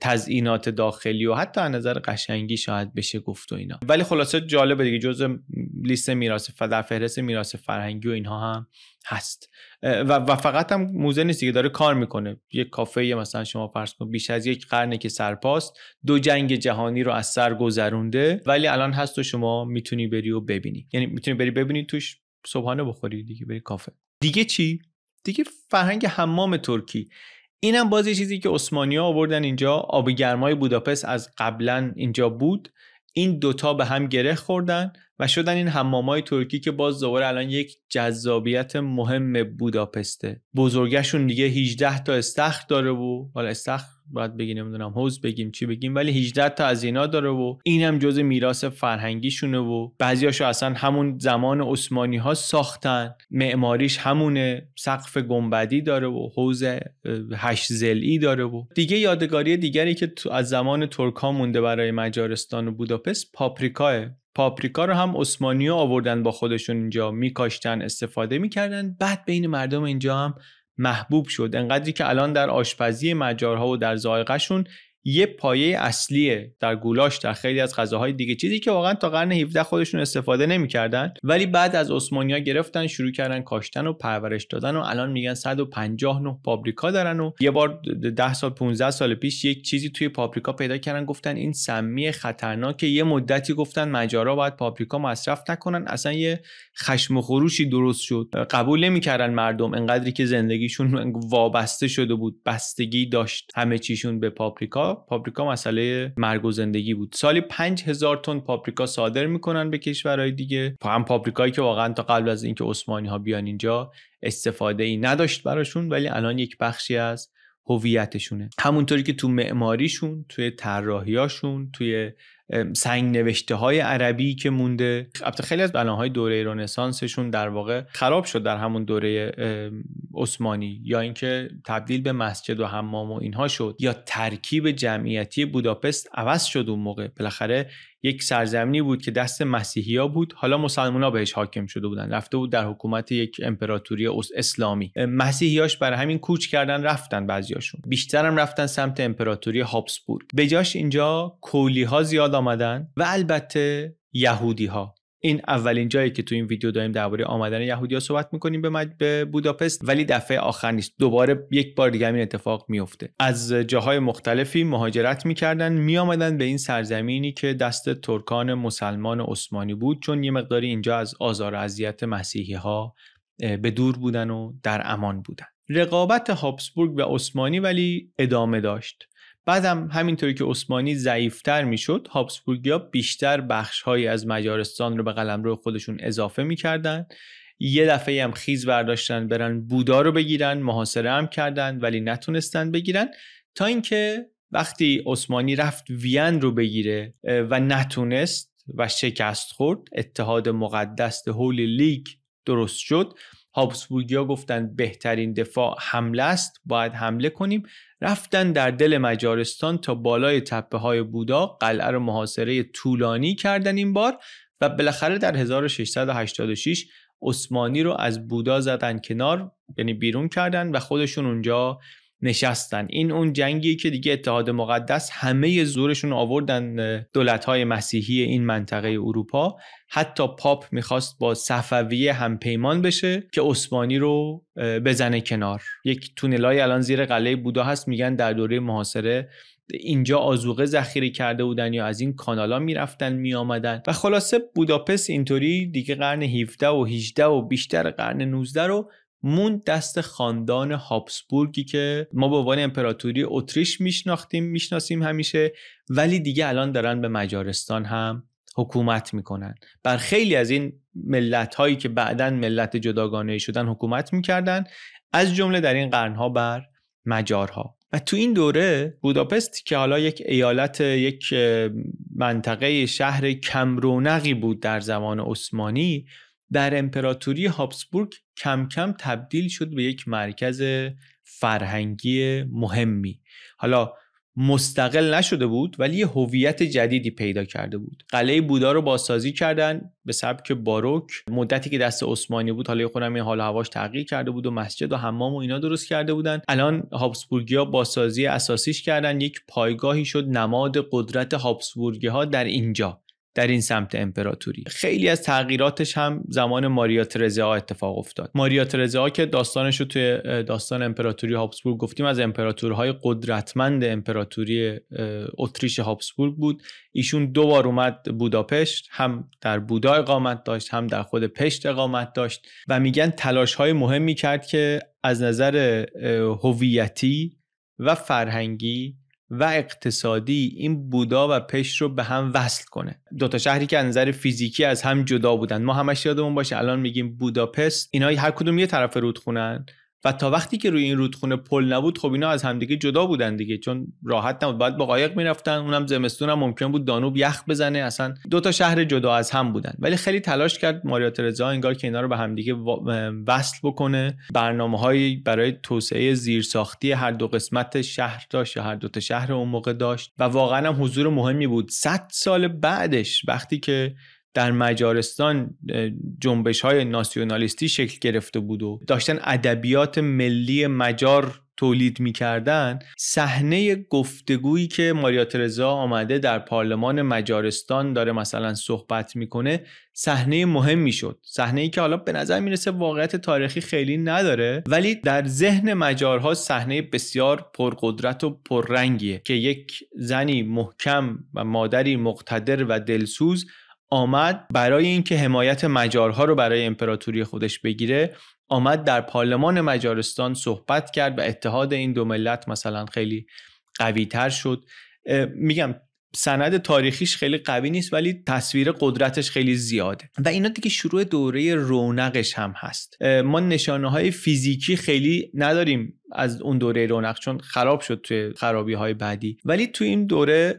تزئینات داخلی و حتی از نظر قشنگی شاید بشه گفت و اینا ولی خلاصه جالبه دیگه جزء لیست میراث در فهرست میراث فرهنگی و اینها هم هست و, و فقط هم موزه نیست که داره کار میکنه یک کافه مثلا شما فرض کن بیش از یک قرنه که سرپاست دو جنگ جهانی رو از سر گذرونده ولی الان هست و شما میتونی بری و ببینی یعنی میتونی بری ببینی توش صبحانه بخوری دیگه بری کافه دیگه چی دیگه فرهنگ حمام ترکی اینم باز چیزی که عثمانی آوردن اینجا آب گرمای بوداپست از قبلا اینجا بود این دوتا به هم گره خوردن و شدن این حمامای ترکی که باز دوباره الان یک جذابیت مهم بوداپسته بزرگشون دیگه 18 تا استخر داره و حالا استخر باید بگیم نمیدونم حوز بگیم چی بگیم ولی 18 تا از اینا داره و اینم جز میراث فرهنگیشونه و بعضیاشو اصلا همون زمان عثمانی ها ساختن معماریش همونه سقف گنبدی داره و حوز هشت زلی داره و دیگه یادگاری دیگری که از زمان ترکا مونده برای مجارستان و بوداپست پاپریکاه پاپریکا رو هم عثمانی آوردن با خودشون اینجا میکاشتن استفاده میکردن بعد بین مردم اینجا هم محبوب شد انقدری که الان در آشپزی مجارها و در شون یه پایه اصلیه در گولاش در خیلی از غذاهای دیگه چیزی که واقعا تا قرن 17 خودشون استفاده نمیکردن ولی بعد از ها گرفتن شروع کردن کاشتن و پرورش دادن و الان میگن 159 پاپریکا دارن و یه بار 10 سال 15 سال پیش یک چیزی توی پاپریکا پیدا کردن گفتن این سمی خطرناکه یه مدتی گفتن مجارا باید پاپریکا مصرف نکنن اصلا یه خشم و خروشی درست شد قبول نمیکردن مردم انقدری که زندگیشون وابسته شده بود بستگی داشت همه چیشون به پاپریکا پاپریکا مسئله مرگ و زندگی بود سالی 5000 تن پاپریکا صادر میکنن به کشورهای دیگه هم پاپریکایی که واقعا تا قبل از اینکه عثمانی ها بیان اینجا استفاده ای نداشت براشون ولی الان یک بخشی از هویتشونه همونطوری که تو معماریشون توی طراحیاشون توی سنگ نوشته های عربی که مونده البته خیلی از بناهای دوره رنسانسشون در واقع خراب شد در همون دوره عثمانی یا اینکه تبدیل به مسجد و حمام و اینها شد یا ترکیب جمعیتی بوداپست عوض شد اون موقع بالاخره یک سرزمینی بود که دست مسیحیا بود حالا مسلمان‌ها بهش حاکم شده بودن رفته بود در حکومت یک امپراتوری اسلامی مسیحیاش برای همین کوچ کردن رفتن بعضیاشون بیشتر هم رفتن سمت امپراتوری هابسبورگ به جاش اینجا کولی ها زیاد آمدن و البته یهودی ها این اولین جایی که تو این ویدیو داریم درباره آمدن یهودیا صحبت میکنیم به, مد... به بوداپست ولی دفعه آخر نیست دوباره یک بار دیگه این اتفاق میفته از جاهای مختلفی مهاجرت میکردن میآمدن به این سرزمینی که دست ترکان مسلمان عثمانی بود چون یه مقداری اینجا از آزار و اذیت مسیحی ها به دور بودن و در امان بودن رقابت هابسبورگ و عثمانی ولی ادامه داشت بعدم همینطوری که عثمانی ضعیفتر میشد هابسبورگیا بیشتر بخشهایی از مجارستان رو به قلمرو خودشون اضافه میکردن یه دفعه هم خیز برداشتن برن بودا رو بگیرن محاصره هم کردن ولی نتونستن بگیرن تا اینکه وقتی عثمانی رفت وین رو بگیره و نتونست و شکست خورد اتحاد مقدس هولی لیگ درست شد هابسبورگیا گفتن بهترین دفاع حمله است باید حمله کنیم رفتن در دل مجارستان تا بالای تپه های بودا قلعه رو محاصره طولانی کردن این بار و بالاخره در 1686 عثمانی رو از بودا زدن کنار یعنی بیرون کردن و خودشون اونجا نشستن این اون جنگی که دیگه اتحاد مقدس همه زورشون آوردن دولت‌های مسیحی این منطقه اروپا حتی پاپ میخواست با صفویه هم پیمان بشه که عثمانی رو بزنه کنار یک تونلای الان زیر قلعه بودا هست میگن در دوره محاصره اینجا آزوقه ذخیره کرده بودن یا از این کانالا میرفتن میامدن و خلاصه بوداپست اینطوری دیگه قرن 17 و 18 و بیشتر قرن 19 رو مون دست خاندان هابسبورگی که ما به عنوان امپراتوری اتریش میشناختیم میشناسیم همیشه ولی دیگه الان دارن به مجارستان هم حکومت میکنن بر خیلی از این ملت هایی که بعدا ملت جداگانه شدن حکومت میکردن از جمله در این قرنها بر مجارها و تو این دوره بوداپست که حالا یک ایالت یک منطقه شهر کمرونقی بود در زمان عثمانی در امپراتوری هابسبورگ کم کم تبدیل شد به یک مرکز فرهنگی مهمی حالا مستقل نشده بود ولی یه هویت جدیدی پیدا کرده بود قلعه بودا رو بازسازی کردن به سبک باروک مدتی که دست عثمانی بود حالا خودم این حال هواش تغییر کرده بود و مسجد و حمام و اینا درست کرده بودن الان ها بازسازی اساسیش کردن یک پایگاهی شد نماد قدرت هابسبورگی ها در اینجا در این سمت امپراتوری خیلی از تغییراتش هم زمان ماریا ترزا اتفاق افتاد ماریا ترزا که داستانش رو توی داستان امپراتوری هابسبورگ گفتیم از امپراتورهای قدرتمند امپراتوری اتریش هابسبورگ بود ایشون دو بار اومد بوداپشت هم در بودا اقامت داشت هم در خود پشت اقامت داشت و میگن تلاش های مهمی کرد که از نظر هویتی و فرهنگی و اقتصادی این بودا و پشت رو به هم وصل کنه دوتا شهری که از نظر فیزیکی از هم جدا بودن ما همش یادمون باشه الان میگیم بوداپست اینا هر کدوم یه طرف رودخونن و تا وقتی که روی این رودخونه پل نبود خب اینا از همدیگه جدا بودن دیگه چون راحت نبود باید با قایق میرفتن اونم زمستون هم ممکن بود دانوب یخ بزنه اصلا دو تا شهر جدا از هم بودن ولی خیلی تلاش کرد ماریا ترزا انگار که اینا رو به همدیگه وصل بکنه برنامه های برای توسعه زیرساختی هر دو قسمت شهر داشت یا هر دو تا شهر اون موقع داشت و واقعا هم حضور مهمی بود 100 سال بعدش وقتی که در مجارستان جنبش های ناسیونالیستی شکل گرفته بود و داشتن ادبیات ملی مجار تولید میکردن صحنه گفتگویی که ماریا ترزا آمده در پارلمان مجارستان داره مثلا صحبت میکنه صحنه می شد صحنه ای که حالا به نظر میرسه واقعیت تاریخی خیلی نداره ولی در ذهن مجارها صحنه بسیار پرقدرت و پررنگیه که یک زنی محکم و مادری مقتدر و دلسوز آمد برای اینکه حمایت مجارها رو برای امپراتوری خودش بگیره آمد در پارلمان مجارستان صحبت کرد و اتحاد این دو ملت مثلا خیلی قوی تر شد میگم سند تاریخیش خیلی قوی نیست ولی تصویر قدرتش خیلی زیاده و اینا دیگه شروع دوره رونقش هم هست ما نشانه های فیزیکی خیلی نداریم از اون دوره رونق چون خراب شد توی خرابی های بعدی ولی تو این دوره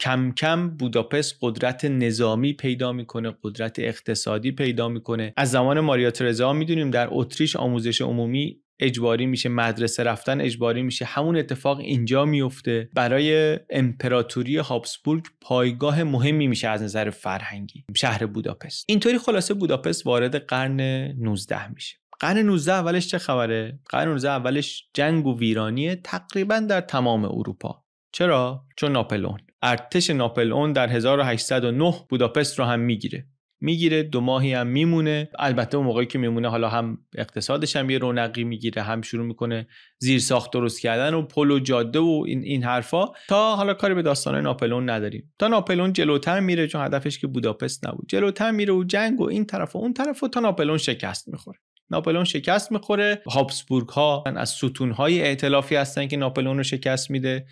کم کم بوداپست قدرت نظامی پیدا میکنه قدرت اقتصادی پیدا میکنه از زمان ماریا ترزا میدونیم در اتریش آموزش عمومی اجباری میشه مدرسه رفتن اجباری میشه همون اتفاق اینجا میفته برای امپراتوری هابسبورگ پایگاه مهمی میشه از نظر فرهنگی شهر بوداپست اینطوری خلاصه بوداپست وارد قرن 19 میشه قرن 19 اولش چه خبره؟ قرن 19 اولش جنگ و ویرانیه تقریبا در تمام اروپا چرا؟ چون ناپلون ارتش ناپلئون در 1809 بوداپست رو هم میگیره میگیره دو ماهی هم میمونه البته اون موقعی که میمونه حالا هم اقتصادش هم یه رونقی میگیره هم شروع میکنه زیر ساخت درست کردن و پل و جاده و این این حرفا تا حالا کاری به داستان ناپلون نداریم تا ناپلون جلوتر میره چون هدفش که بوداپست نبود جلوتر میره و جنگ و این طرف و اون طرف و تا ناپلون شکست میخوره ناپلون شکست میخوره هابسبورگ ها از ستون های ائتلافی هستن که ناپلون رو شکست میده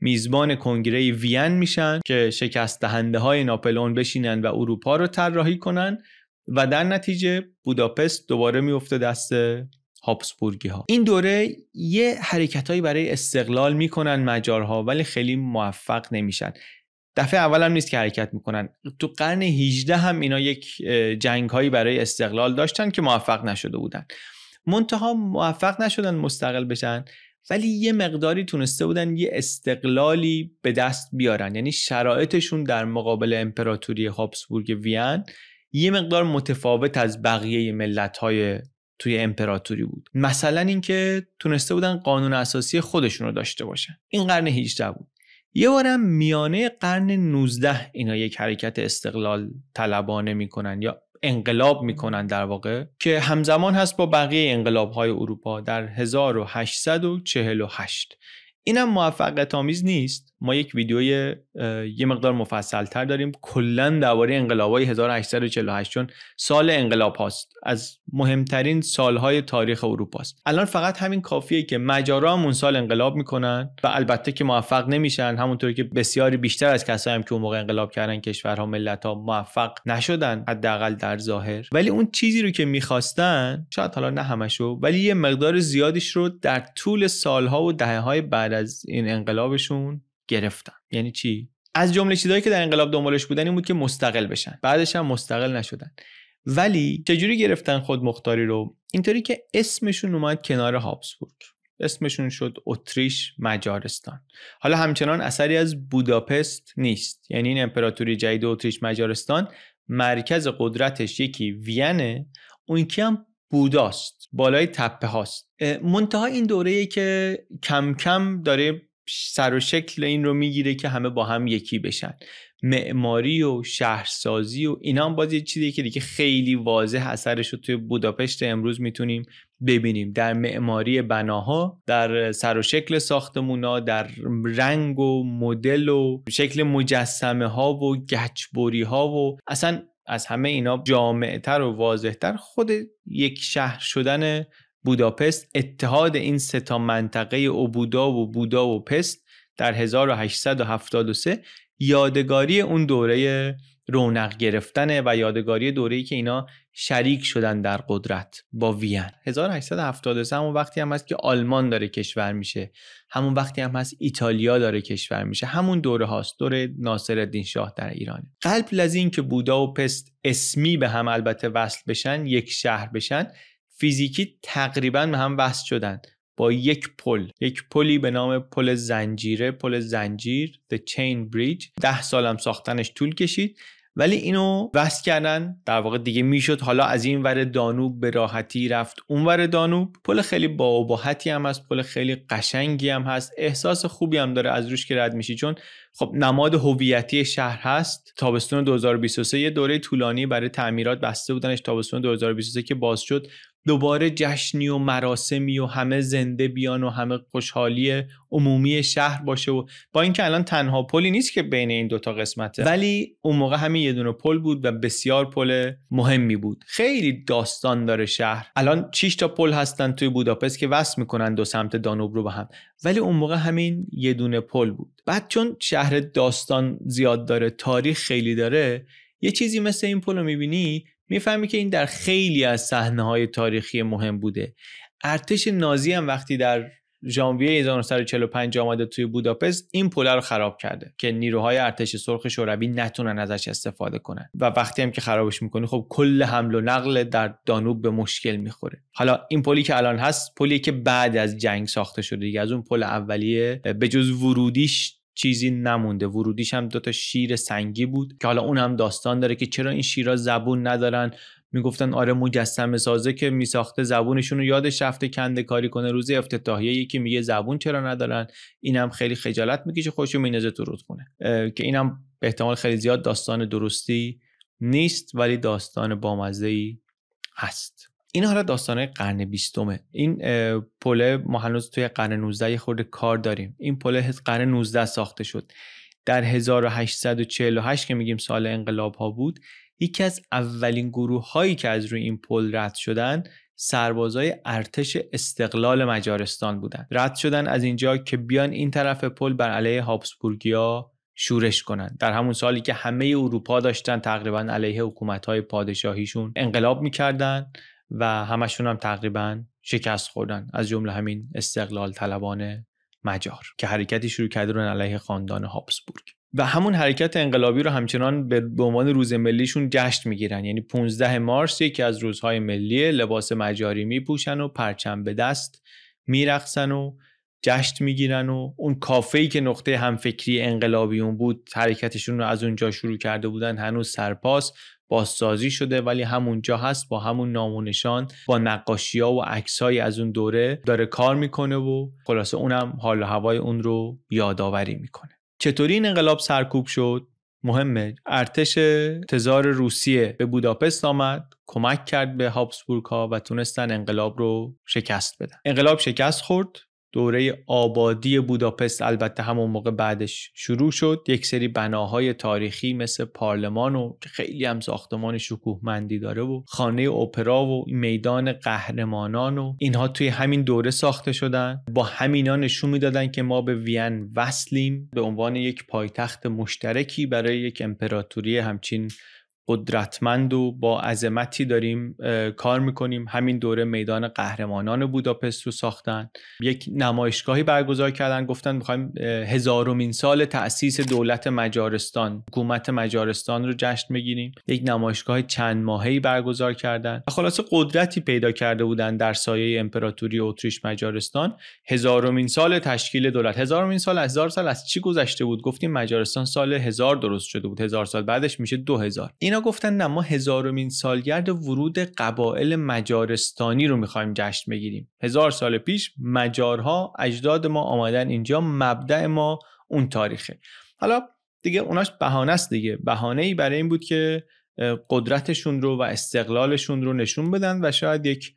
میزبان کنگره وین میشن که شکست دهنده های ناپلون بشینن و اروپا رو طراحی کنن و در نتیجه بوداپست دوباره میفته دست هابسبورگی ها این دوره یه هایی برای استقلال میکنن مجارها ولی خیلی موفق نمیشن دفعه اول هم نیست که حرکت میکنن تو قرن 18 هم اینا یک جنگ هایی برای استقلال داشتن که موفق نشده بودن منتها موفق نشدن مستقل بشن ولی یه مقداری تونسته بودن یه استقلالی به دست بیارن یعنی شرایطشون در مقابل امپراتوری هابسبورگ وین یه مقدار متفاوت از بقیه ملت های توی امپراتوری بود مثلا اینکه تونسته بودن قانون اساسی خودشون رو داشته باشن این قرن 18 بود یه بارم میانه قرن 19 اینا یک حرکت استقلال طلبانه میکنن یا انقلاب میکنن در واقع که همزمان هست با بقیه انقلاب های اروپا در 1848 اینم موفقیت آمیز نیست ما یک ویدیوی یه مقدار مفصل تر داریم کلا درباره های 1848 چون سال انقلاب هاست از مهمترین سالهای تاریخ اروپا است الان فقط همین کافیه که مجارا سال انقلاب میکنن و البته که موفق نمیشن همونطور که بسیاری بیشتر از کسایی هم که اون موقع انقلاب کردن کشورها ها موفق نشدن حداقل در ظاهر ولی اون چیزی رو که میخواستن شاید حالا نه همشو ولی یه مقدار زیادیش رو در طول سالها و دهه های بعد از این انقلابشون گرفتن یعنی چی از جمله چیزهایی که در انقلاب دنبالش بودن این بود که مستقل بشن بعدش هم مستقل نشدن ولی چجوری گرفتن خود مختاری رو اینطوری که اسمشون اومد کنار هابسبورگ اسمشون شد اتریش مجارستان حالا همچنان اثری از بوداپست نیست یعنی این امپراتوری جدید اتریش مجارستان مرکز قدرتش یکی وینه اون یکی هم بوداست بالای تپه هاست منتها این دوره ای که کم کم داره سر و شکل این رو میگیره که همه با هم یکی بشن معماری و شهرسازی و اینا هم باز یه چیزی که دیگه خیلی واضح اثرش رو توی بوداپشت امروز میتونیم ببینیم در معماری بناها در سر و شکل ساختمونا در رنگ و مدل و شکل مجسمه ها و گچبری ها و اصلا از همه اینا جامعتر و واضحتر خود یک شهر شدن بوداپست اتحاد این سه تا منطقه اوبودا و بودا و پست در 1873 یادگاری اون دوره رونق گرفتن و یادگاری دوره‌ای که اینا شریک شدن در قدرت با وین 1873 همون وقتی هم هست که آلمان داره کشور میشه همون وقتی هم هست ایتالیا داره کشور میشه همون دوره هاست دوره ناصر الدین شاه در ایران قلب از این که بودا و پست اسمی به هم البته وصل بشن یک شهر بشن فیزیکی تقریبا به هم وصل شدن با یک پل یک پلی به نام پل زنجیره پل زنجیر The Chain Bridge ده سالم ساختنش طول کشید ولی اینو وصل کردن در واقع دیگه میشد حالا از این ور دانوب به راحتی رفت اون ور دانوب پل خیلی باباحتی هم هست پل خیلی قشنگی هم هست احساس خوبی هم داره از روش که رد میشی چون خب نماد هویتی شهر هست تابستون 2023 یه دوره طولانی برای تعمیرات بسته بودنش تابستون 2023 که باز شد دوباره جشنی و مراسمی و همه زنده بیان و همه خوشحالی عمومی شهر باشه و با اینکه الان تنها پلی نیست که بین این دوتا قسمته ولی اون موقع همین یه دونه پل بود و بسیار پل مهمی بود خیلی داستان داره شهر الان چیش تا پل هستن توی بوداپست که وصل میکنن دو سمت دانوب رو به هم ولی اون موقع همین یه دونه پل بود بعد چون شهر داستان زیاد داره تاریخ خیلی داره یه چیزی مثل این پل رو میبینی میفهمی که این در خیلی از صحنه های تاریخی مهم بوده ارتش نازی هم وقتی در ژانویه 1945 آمده توی بوداپست این پوله رو خراب کرده که نیروهای ارتش سرخ شوروی نتونن ازش استفاده کنن و وقتی هم که خرابش میکنی خب کل حمل و نقل در دانوب به مشکل میخوره حالا این پلی که الان هست پلی که بعد از جنگ ساخته شده دیگه از اون پل اولیه به جز ورودیش چیزی نمونده ورودیش هم دوتا شیر سنگی بود که حالا اون هم داستان داره که چرا این شیرها زبون ندارن میگفتن آره مجسمه سازه که میساخته زبونشون رو یادش رفته کنده کاری کنه روز افتتاحیه یکی میگه زبون چرا ندارن اینم خیلی خجالت میکشه خوشو مینزه تو کنه که اینم به احتمال خیلی زیاد داستان درستی نیست ولی داستان بامزه ای هست این حالا داستانه قرن بیستمه این پله ما هنوز توی قرن 19 یه خورده کار داریم این پله قرن 19 ساخته شد در 1848 که میگیم سال انقلاب ها بود یکی از اولین گروه هایی که از روی این پل رد شدن سربازای ارتش استقلال مجارستان بودن رد شدن از اینجا که بیان این طرف پل بر علیه هابسبورگیا شورش کنند در همون سالی که همه اروپا داشتن تقریبا علیه حکومت های پادشاهیشون انقلاب میکردن و همشون هم تقریبا شکست خوردن از جمله همین استقلال طلبان مجار که حرکتی شروع کرده رو علیه خاندان هابسبورگ و همون حرکت انقلابی رو همچنان به عنوان روز ملیشون جشن میگیرن یعنی 15 مارس یکی از روزهای ملی لباس مجاری میپوشن و پرچم به دست میرقصن و جشن میگیرن و اون کافه‌ای که نقطه همفکری انقلابیون بود حرکتشون رو از اونجا شروع کرده بودن هنوز سرپاس بازسازی شده ولی همونجا هست با همون نامونشان با نقاشی ها و عکسهایی از اون دوره داره کار میکنه و خلاصه اونم حال و هوای اون رو یادآوری میکنه چطوری این انقلاب سرکوب شد مهمه ارتش تزار روسیه به بوداپست آمد کمک کرد به هابسبورگ ها و تونستن انقلاب رو شکست بدن انقلاب شکست خورد دوره آبادی بوداپست البته همون موقع بعدش شروع شد یک سری بناهای تاریخی مثل پارلمان و که خیلی هم ساختمان شکوهمندی داره و خانه اپرا و میدان قهرمانان و اینها توی همین دوره ساخته شدن با همینا نشون میدادن که ما به وین وصلیم به عنوان یک پایتخت مشترکی برای یک امپراتوری همچین قدرتمند و با عظمتی داریم کار میکنیم همین دوره میدان قهرمانان بوداپست رو ساختن یک نمایشگاهی برگزار کردن گفتن میخوایم هزارمین سال تأسیس دولت مجارستان حکومت مجارستان رو جشن بگیریم یک نمایشگاه چند ماهه‌ای برگزار کردن و خلاصه قدرتی پیدا کرده بودن در سایه امپراتوری اتریش مجارستان هزارمین سال تشکیل دولت هزارمین سال هزار سال از چی گذشته بود گفتیم مجارستان سال هزار درست شده بود هزار سال بعدش میشه دو هزار اینا گفتن نه ما هزارمین سالگرد ورود قبایل مجارستانی رو میخوایم جشن بگیریم هزار سال پیش مجارها اجداد ما آمدن اینجا مبدع ما اون تاریخه حالا دیگه اوناش بهانه است دیگه بهانه ای برای این بود که قدرتشون رو و استقلالشون رو نشون بدن و شاید یک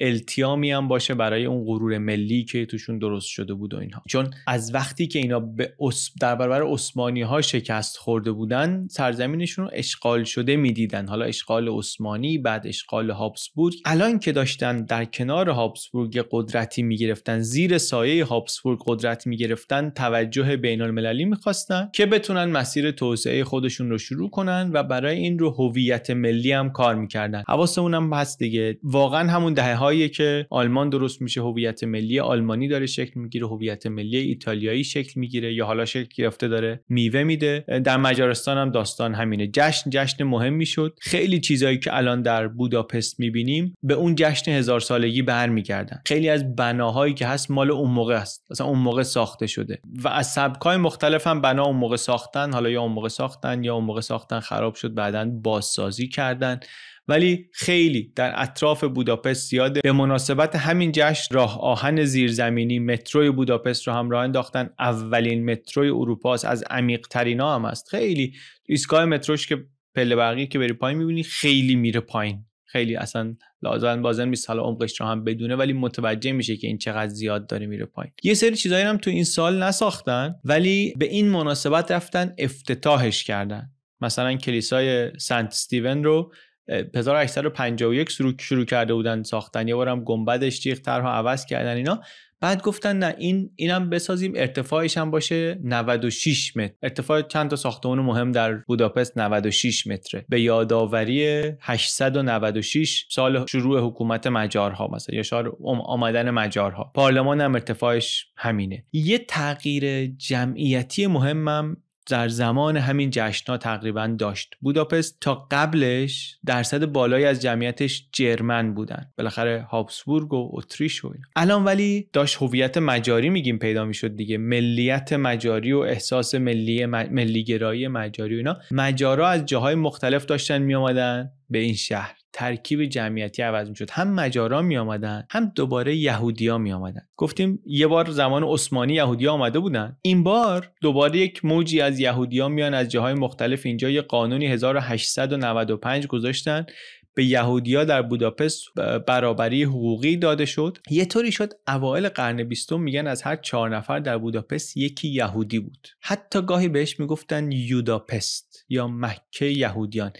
التیامی هم باشه برای اون غرور ملی که توشون درست شده بود و اینها چون از وقتی که اینا به در برابر عثمانی ها شکست خورده بودن سرزمینشون رو اشغال شده میدیدن حالا اشغال عثمانی بعد اشغال هابسبورگ الان که داشتن در کنار هابسبورگ قدرتی میگرفتن زیر سایه هابسبورگ قدرت میگرفتن توجه بین المللی میخواستن که بتونن مسیر توسعه خودشون رو شروع کنن و برای این رو هویت ملی هم کار میکردن حواسمون هم هست دیگه واقعا همون دهه هایی که آلمان درست میشه هویت ملی آلمانی داره شکل میگیره هویت ملی ایتالیایی شکل میگیره یا حالا شکل گرفته داره میوه میده در مجارستان هم داستان همینه جشن جشن مهم میشد خیلی چیزایی که الان در بوداپست میبینیم به اون جشن هزار سالگی برمیگردن خیلی از بناهایی که هست مال اون موقع است اصلا اون موقع ساخته شده و از سبکای مختلف هم بنا اون موقع ساختن حالا یا اون موقع ساختن یا اون موقع ساختن خراب شد بعدا بازسازی کردن ولی خیلی در اطراف بوداپست زیاده به مناسبت همین جشن راه آهن زیرزمینی متروی بوداپست رو هم راه انداختن اولین متروی اروپا از عمیق ترینا هم است خیلی ایستگاه متروش که پله برقی که بری پایین میبینی خیلی میره پایین خیلی اصلا لازم بازن نیست حالا عمقش رو هم بدونه ولی متوجه میشه که این چقدر زیاد داره میره پایین یه سری چیزایی هم تو این سال نساختن ولی به این مناسبت رفتن افتتاحش کردن مثلا کلیسای سنت استیون رو 1851 شروع, شروع کرده بودن ساختن یه بارم گنبدش جیغ عوض کردن اینا بعد گفتن نه این اینم بسازیم ارتفاعش هم باشه 96 متر ارتفاع چند تا ساختمان مهم در بوداپست 96 متره به یادآوری 896 سال شروع حکومت مجارها مثلا یا شار آمدن مجارها پارلمان هم ارتفاعش همینه یه تغییر جمعیتی مهمم در زمان همین جشنها تقریبا داشت بوداپست تا قبلش درصد بالایی از جمعیتش جرمن بودن بالاخره هابسبورگ و اتریش و اینا الان ولی داشت هویت مجاری میگیم پیدا میشد دیگه ملیت مجاری و احساس ملی ملیگرایی مجاری و اینا مجارا از جاهای مختلف داشتن میامدن به این شهر ترکیب جمعیتی عوض شد هم مجارا می آمدن هم دوباره یهودیا می آمدن گفتیم یه بار زمان عثمانی یهودیا آمده بودن این بار دوباره یک موجی از یهودیا میان از جاهای مختلف اینجا یه قانونی 1895 گذاشتن به یهودیا در بوداپست برابری حقوقی داده شد یه طوری شد اوایل قرن بیستم میگن از هر چهار نفر در بوداپست یکی یهودی بود حتی گاهی بهش میگفتن یوداپست یا مکه یهودیان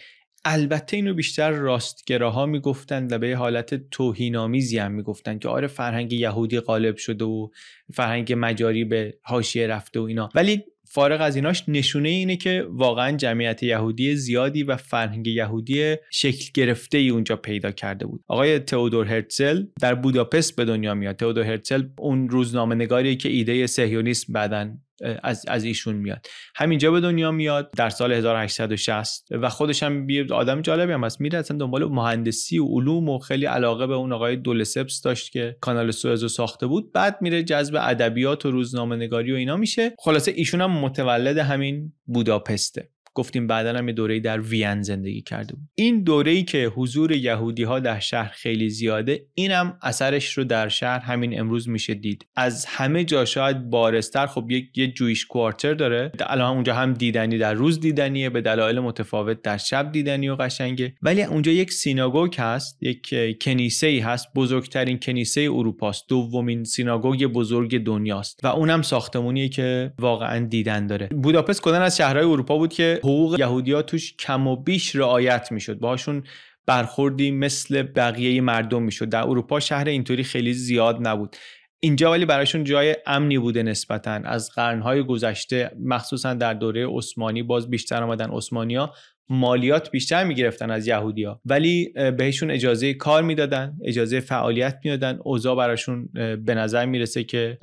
البته اینو بیشتر راستگراها میگفتند و به حالت توهینآمیزی هم میگفتند که آره فرهنگ یهودی غالب شده و فرهنگ مجاری به حاشیه رفته و اینا ولی فارغ از ایناش نشونه اینه که واقعا جمعیت یهودی زیادی و فرهنگ یهودی شکل گرفته ای اونجا پیدا کرده بود آقای تئودور هرتزل در بوداپست به دنیا میاد تئودور هرتزل اون روزنامه نگاری که ایده سهیونیسم بدن از, از ایشون میاد همینجا به دنیا میاد در سال 1860 و خودش هم یه آدم جالبی هم هست میره اصلا دنبال مهندسی و علوم و خیلی علاقه به اون آقای دولسپس داشت که کانال سوئز رو ساخته بود بعد میره جذب ادبیات و روزنامه نگاری و اینا میشه خلاصه ایشون هم متولد همین بوداپسته گفتیم بعدا هم یه دوره‌ای در وین زندگی کرده بود این دوره‌ای که حضور یهودی ها در شهر خیلی زیاده اینم اثرش رو در شهر همین امروز میشه دید از همه جا شاید بارستر خب یک یه جویش کوارتر داره الان اونجا هم دیدنی در روز دیدنیه به دلایل متفاوت در شب دیدنی و قشنگه ولی اونجا یک سیناگوگ هست یک کنیسه ای هست بزرگترین کنیسه اروپاست دومین سیناگوگ بزرگ دنیاست و اونم ساختمونیه که واقعا دیدن داره بوداپست کدن از شهرهای اروپا بود که حقوق یهودیا توش کم و بیش رعایت میشد باهاشون برخوردی مثل بقیه مردم میشد در اروپا شهر اینطوری خیلی زیاد نبود اینجا ولی براشون جای امنی بوده نسبتا از قرنهای گذشته مخصوصا در دوره عثمانی باز بیشتر آمدن ها مالیات بیشتر میگرفتن از یهودیا ولی بهشون اجازه کار میدادن اجازه فعالیت میدادن اوضاع براشون به نظر میرسه که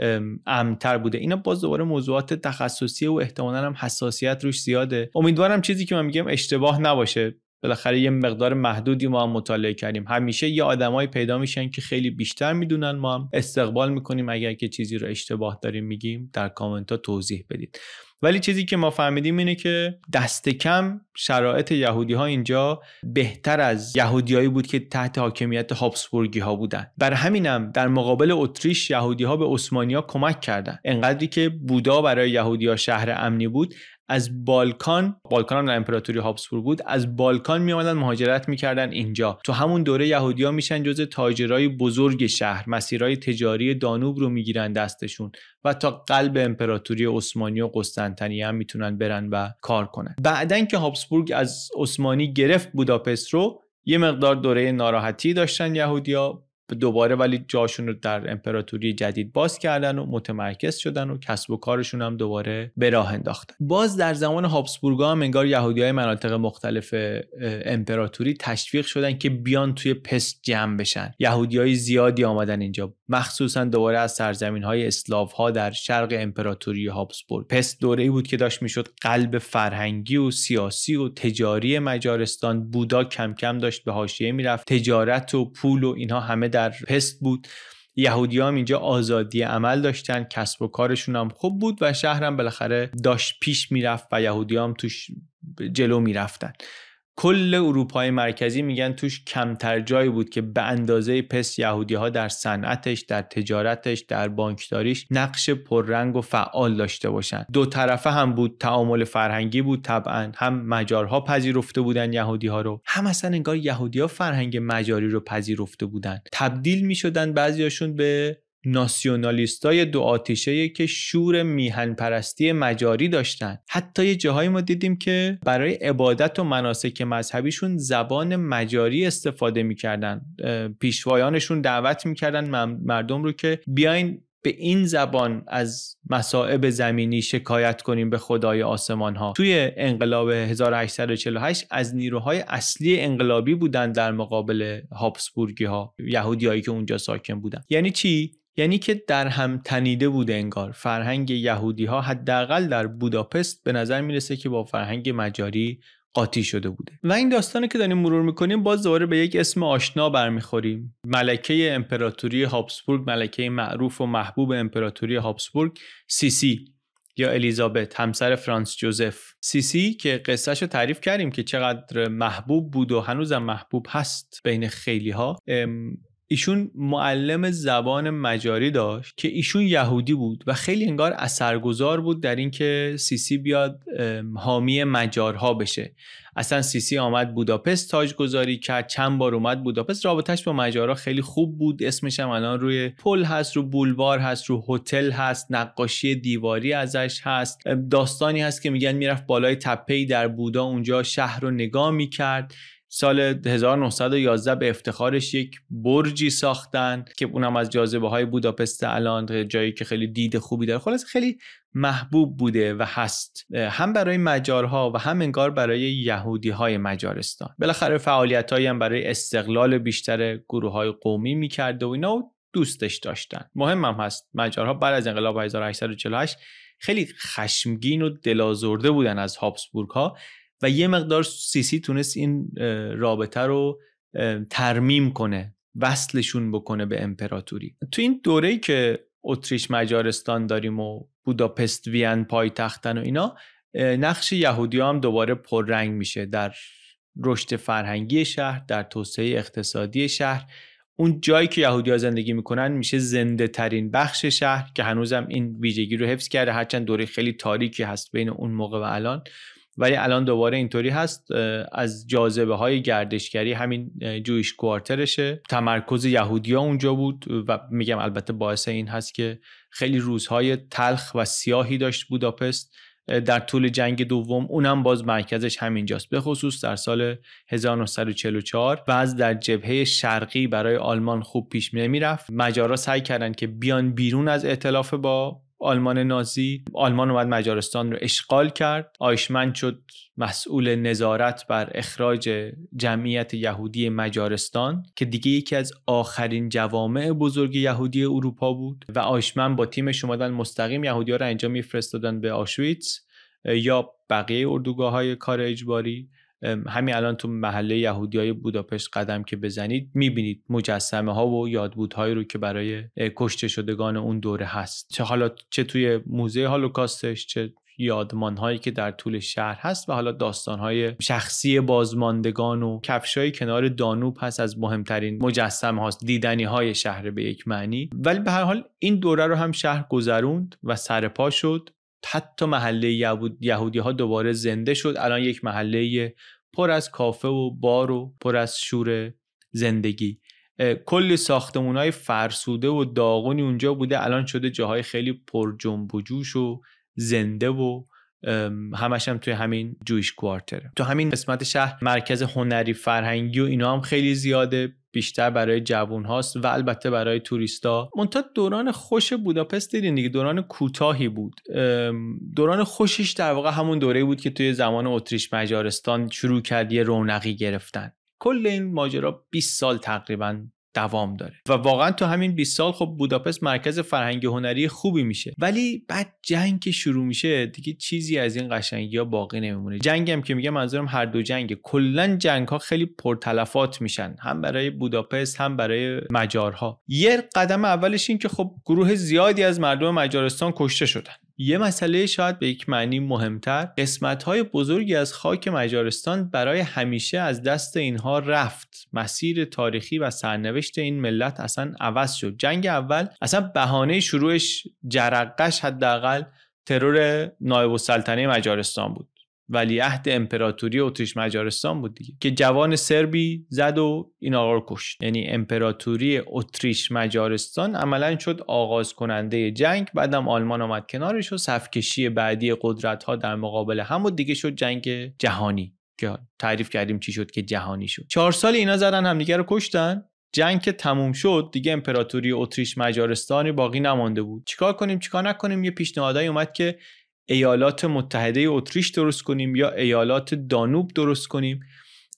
امتر بوده اینا باز دوباره موضوعات تخصصی و احتمالا هم حساسیت روش زیاده امیدوارم چیزی که من میگم اشتباه نباشه بالاخره یه مقدار محدودی ما هم مطالعه کردیم همیشه یه آدمایی پیدا میشن که خیلی بیشتر میدونن ما هم استقبال میکنیم اگر که چیزی رو اشتباه داریم میگیم در کامنت ها توضیح بدید ولی چیزی که ما فهمیدیم اینه که دست کم شرایط یهودی ها اینجا بهتر از یهودیایی بود که تحت حاکمیت هابسبورگی ها بودن بر همینم در مقابل اتریش یهودی ها به عثمانی ها کمک کردند انقدری که بودا برای یهودی ها شهر امنی بود از بالکان بالکان هم امپراتوری هابسبورگ بود از بالکان می آمدن مهاجرت میکردن اینجا تو همون دوره یهودیا میشن جزء تاجرای بزرگ شهر مسیرهای تجاری دانوب رو میگیرن دستشون و تا قلب امپراتوری عثمانی و قسطنطنیه هم میتونن برن و کار کنن بعدن که هابسبورگ از عثمانی گرفت بوداپست رو یه مقدار دوره ناراحتی داشتن یهودیا دوباره ولی جاشون رو در امپراتوری جدید باز کردن و متمرکز شدن و کسب و کارشون هم دوباره به راه انداختن باز در زمان هابسبورگا هم انگار یهودی های مناطق مختلف امپراتوری تشویق شدن که بیان توی پست جمع بشن یهودی های زیادی آمدن اینجا مخصوصا دوباره از سرزمین های اسلاف ها در شرق امپراتوری هابسبورگ پس دوره بود که داشت میشد قلب فرهنگی و سیاسی و تجاری مجارستان بودا کم کم داشت به حاشیه میرفت تجارت و پول و اینها همه در پست بود یهودی هم اینجا آزادی عمل داشتن کسب و کارشون هم خوب بود و شهرم بالاخره داشت پیش میرفت و یهودی هم توش جلو میرفتن کل اروپای مرکزی میگن توش کمتر جایی بود که به اندازه پس یهودی ها در صنعتش در تجارتش در بانکداریش نقش پررنگ و فعال داشته باشند دو طرفه هم بود تعامل فرهنگی بود طبعا هم مجارها پذیرفته بودن یهودی ها رو هم اصلا انگار یهودی ها فرهنگ مجاری رو پذیرفته بودند. تبدیل میشدن بعضیاشون به ناسیونالیستای دو آتیشه که شور میهن پرستی مجاری داشتن حتی یه جاهایی ما دیدیم که برای عبادت و مناسک مذهبیشون زبان مجاری استفاده میکردن پیشوایانشون دعوت میکردن مردم رو که بیاین به این زبان از مصائب زمینی شکایت کنیم به خدای آسمان ها توی انقلاب 1848 از نیروهای اصلی انقلابی بودن در مقابل هابسبورگی ها هایی که اونجا ساکن بودن یعنی چی یعنی که در هم تنیده بوده انگار فرهنگ یهودی ها حداقل در بوداپست به نظر میرسه که با فرهنگ مجاری قاطی شده بوده و این داستانی که داریم مرور میکنیم باز دوباره به یک اسم آشنا برمیخوریم ملکه امپراتوری هابسبورگ ملکه معروف و محبوب امپراتوری هابسبورگ سیسی یا الیزابت همسر فرانس جوزف سیسی که قصهش رو تعریف کردیم که چقدر محبوب بود و هنوزم محبوب هست بین خیلی ها ایشون معلم زبان مجاری داشت که ایشون یهودی بود و خیلی انگار اثرگذار بود در اینکه سیسی بیاد حامی مجارها بشه اصلا سیسی آمد بوداپست گذاری کرد چند بار اومد بوداپست رابطش با مجارها خیلی خوب بود اسمش هم الان روی پل هست رو بولوار هست رو هتل هست نقاشی دیواری ازش هست داستانی هست که میگن میرفت بالای تپه در بودا اونجا شهر رو نگاه میکرد سال 1911 به افتخارش یک برجی ساختن که اونم از جاذبه های بوداپست الان جایی که خیلی دید خوبی داره خلاص خیلی محبوب بوده و هست هم برای مجارها و هم انگار برای یهودی های مجارستان بالاخره فعالیت هم برای استقلال بیشتر گروه های قومی میکرده و اینا و دوستش داشتن مهم هم هست مجارها بعد از انقلاب 1848 خیلی خشمگین و دلازرده بودن از هابسبورگ ها و یه مقدار سیسی تونست این رابطه رو ترمیم کنه وصلشون بکنه به امپراتوری تو این دوره‌ای که اتریش مجارستان داریم و بوداپست وین پایتختن و اینا نقش یهودی هم دوباره پررنگ میشه در رشد فرهنگی شهر در توسعه اقتصادی شهر اون جایی که یهودی زندگی میکنن میشه زنده ترین بخش شهر که هنوزم این ویژگی رو حفظ کرده هرچند دوره خیلی تاریکی هست بین اون موقع و الان ولی الان دوباره اینطوری هست از جاذبه های گردشگری همین جویش کوارترشه تمرکز یهودیا اونجا بود و میگم البته باعث این هست که خیلی روزهای تلخ و سیاهی داشت بوداپست در طول جنگ دوم اونم باز مرکزش همینجاست به خصوص در سال 1944 و از در جبهه شرقی برای آلمان خوب پیش نمیرفت مجارا سعی کردند که بیان بیرون از اعتلاف با آلمان نازی آلمان اومد مجارستان رو اشغال کرد آیشمن شد مسئول نظارت بر اخراج جمعیت یهودی مجارستان که دیگه یکی از آخرین جوامع بزرگ یهودی اروپا بود و آیشمن با تیمش اومدن مستقیم یهودی ها رو انجام میفرستادن به آشویتز یا بقیه اردوگاه های کار اجباری همین الان تو محله یهودی های بوداپشت قدم که بزنید میبینید مجسمه ها و یادبودهایی رو که برای کشته شدگان اون دوره هست چه حالا چه توی موزه هالوکاستش چه یادمان هایی که در طول شهر هست و حالا داستان های شخصی بازماندگان و کفش های کنار دانوب هست از مهمترین مجسم هاست دیدنی های شهر به یک معنی ولی به هر حال این دوره رو هم شهر گذروند و سرپا شد حتی محله یهودی ها دوباره زنده شد الان یک محله پر از کافه و بار و پر از شور زندگی کلی ساختمون های فرسوده و داغونی اونجا بوده الان شده جاهای خیلی پر جنب و جوش و زنده و همش هم توی همین جویش کوارتره تو همین قسمت شهر مرکز هنری فرهنگی و اینا هم خیلی زیاده بیشتر برای جوون هاست و البته برای توریستا منتها دوران خوش بوداپست دیدین دیگه دوران کوتاهی بود دوران خوشش در واقع همون دوره بود که توی زمان اتریش مجارستان شروع کرد یه رونقی گرفتن کل این ماجرا 20 سال تقریبا دوام داره و واقعا تو همین 20 سال خب بوداپست مرکز فرهنگ هنری خوبی میشه ولی بعد جنگ که شروع میشه دیگه چیزی از این قشنگی ها باقی نمیمونه هم که میگم منظورم هر دو جنگه کلا جنگ ها خیلی پرتلفات میشن هم برای بوداپست هم برای مجارها یه قدم اولش این که خب گروه زیادی از مردم مجارستان کشته شدن یه مسئله شاید به یک معنی مهمتر قسمت های بزرگی از خاک مجارستان برای همیشه از دست اینها رفت مسیر تاریخی و سرنوشت این ملت اصلا عوض شد جنگ اول اصلا بهانه شروعش جرقش حداقل ترور نایب السلطنه مجارستان بود ولیعهد امپراتوری اتریش مجارستان بود دیگه که جوان سربی زد و این آقا رو کشت یعنی امپراتوری اتریش مجارستان عملا شد آغاز کننده جنگ بعدم آلمان آمد کنارش و صفکشی بعدی قدرت ها در مقابل هم و دیگه شد جنگ جهانی که تعریف کردیم چی شد که جهانی شد چهار سال اینا زدن همدیگه رو کشتن جنگ که تموم شد دیگه امپراتوری اتریش مجارستانی باقی نمانده بود چیکار کنیم چیکار نکنیم یه پیشنهادایی اومد که ایالات متحده اتریش درست کنیم یا ایالات دانوب درست کنیم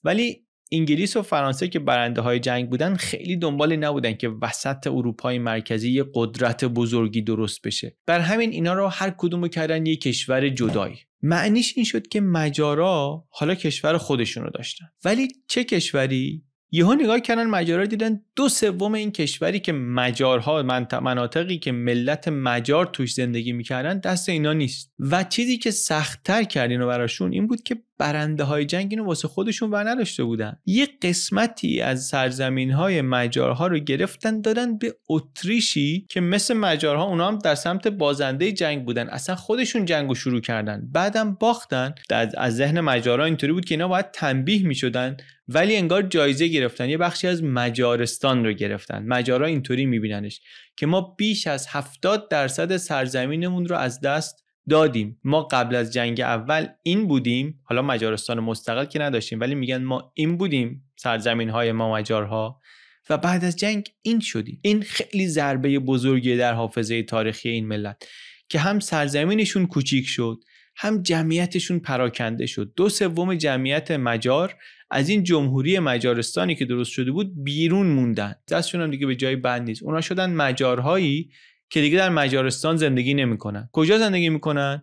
ولی انگلیس و فرانسه که برنده های جنگ بودن خیلی دنبال نبودن که وسط اروپای مرکزی یه قدرت بزرگی درست بشه بر همین اینا رو هر کدومو کردن یه کشور جدایی معنیش این شد که مجارا حالا کشور خودشون رو داشتن ولی چه کشوری یهو نگاه کردن مجارا دیدن دو سوم این کشوری که مجارها مناطقی که ملت مجار توش زندگی میکردن دست اینا نیست و چیزی که سختتر کرد و براشون این بود که برنده های جنگ اینو واسه خودشون نداشته بودن یه قسمتی از سرزمین های مجارها رو گرفتن دادن به اتریشی که مثل مجارها اونا هم در سمت بازنده جنگ بودن اصلا خودشون جنگ رو شروع کردن بعدم باختن از ذهن مجارها اینطوری بود که اینا باید تنبیه می شدن ولی انگار جایزه گرفتن یه بخشی از مجارستان رو گرفتن مجارها اینطوری میبیننش که ما بیش از 70 درصد سرزمینمون رو از دست دادیم ما قبل از جنگ اول این بودیم حالا مجارستان مستقل که نداشتیم ولی میگن ما این بودیم سرزمین های ما مجارها و بعد از جنگ این شدیم این خیلی ضربه بزرگی در حافظه تاریخی این ملت که هم سرزمینشون کوچیک شد هم جمعیتشون پراکنده شد دو سوم جمعیت مجار از این جمهوری مجارستانی که درست شده بود بیرون موندن دستشون هم دیگه به جای بند نیست اونا شدن مجارهایی که دیگه در مجارستان زندگی نمیکنن کجا زندگی میکنن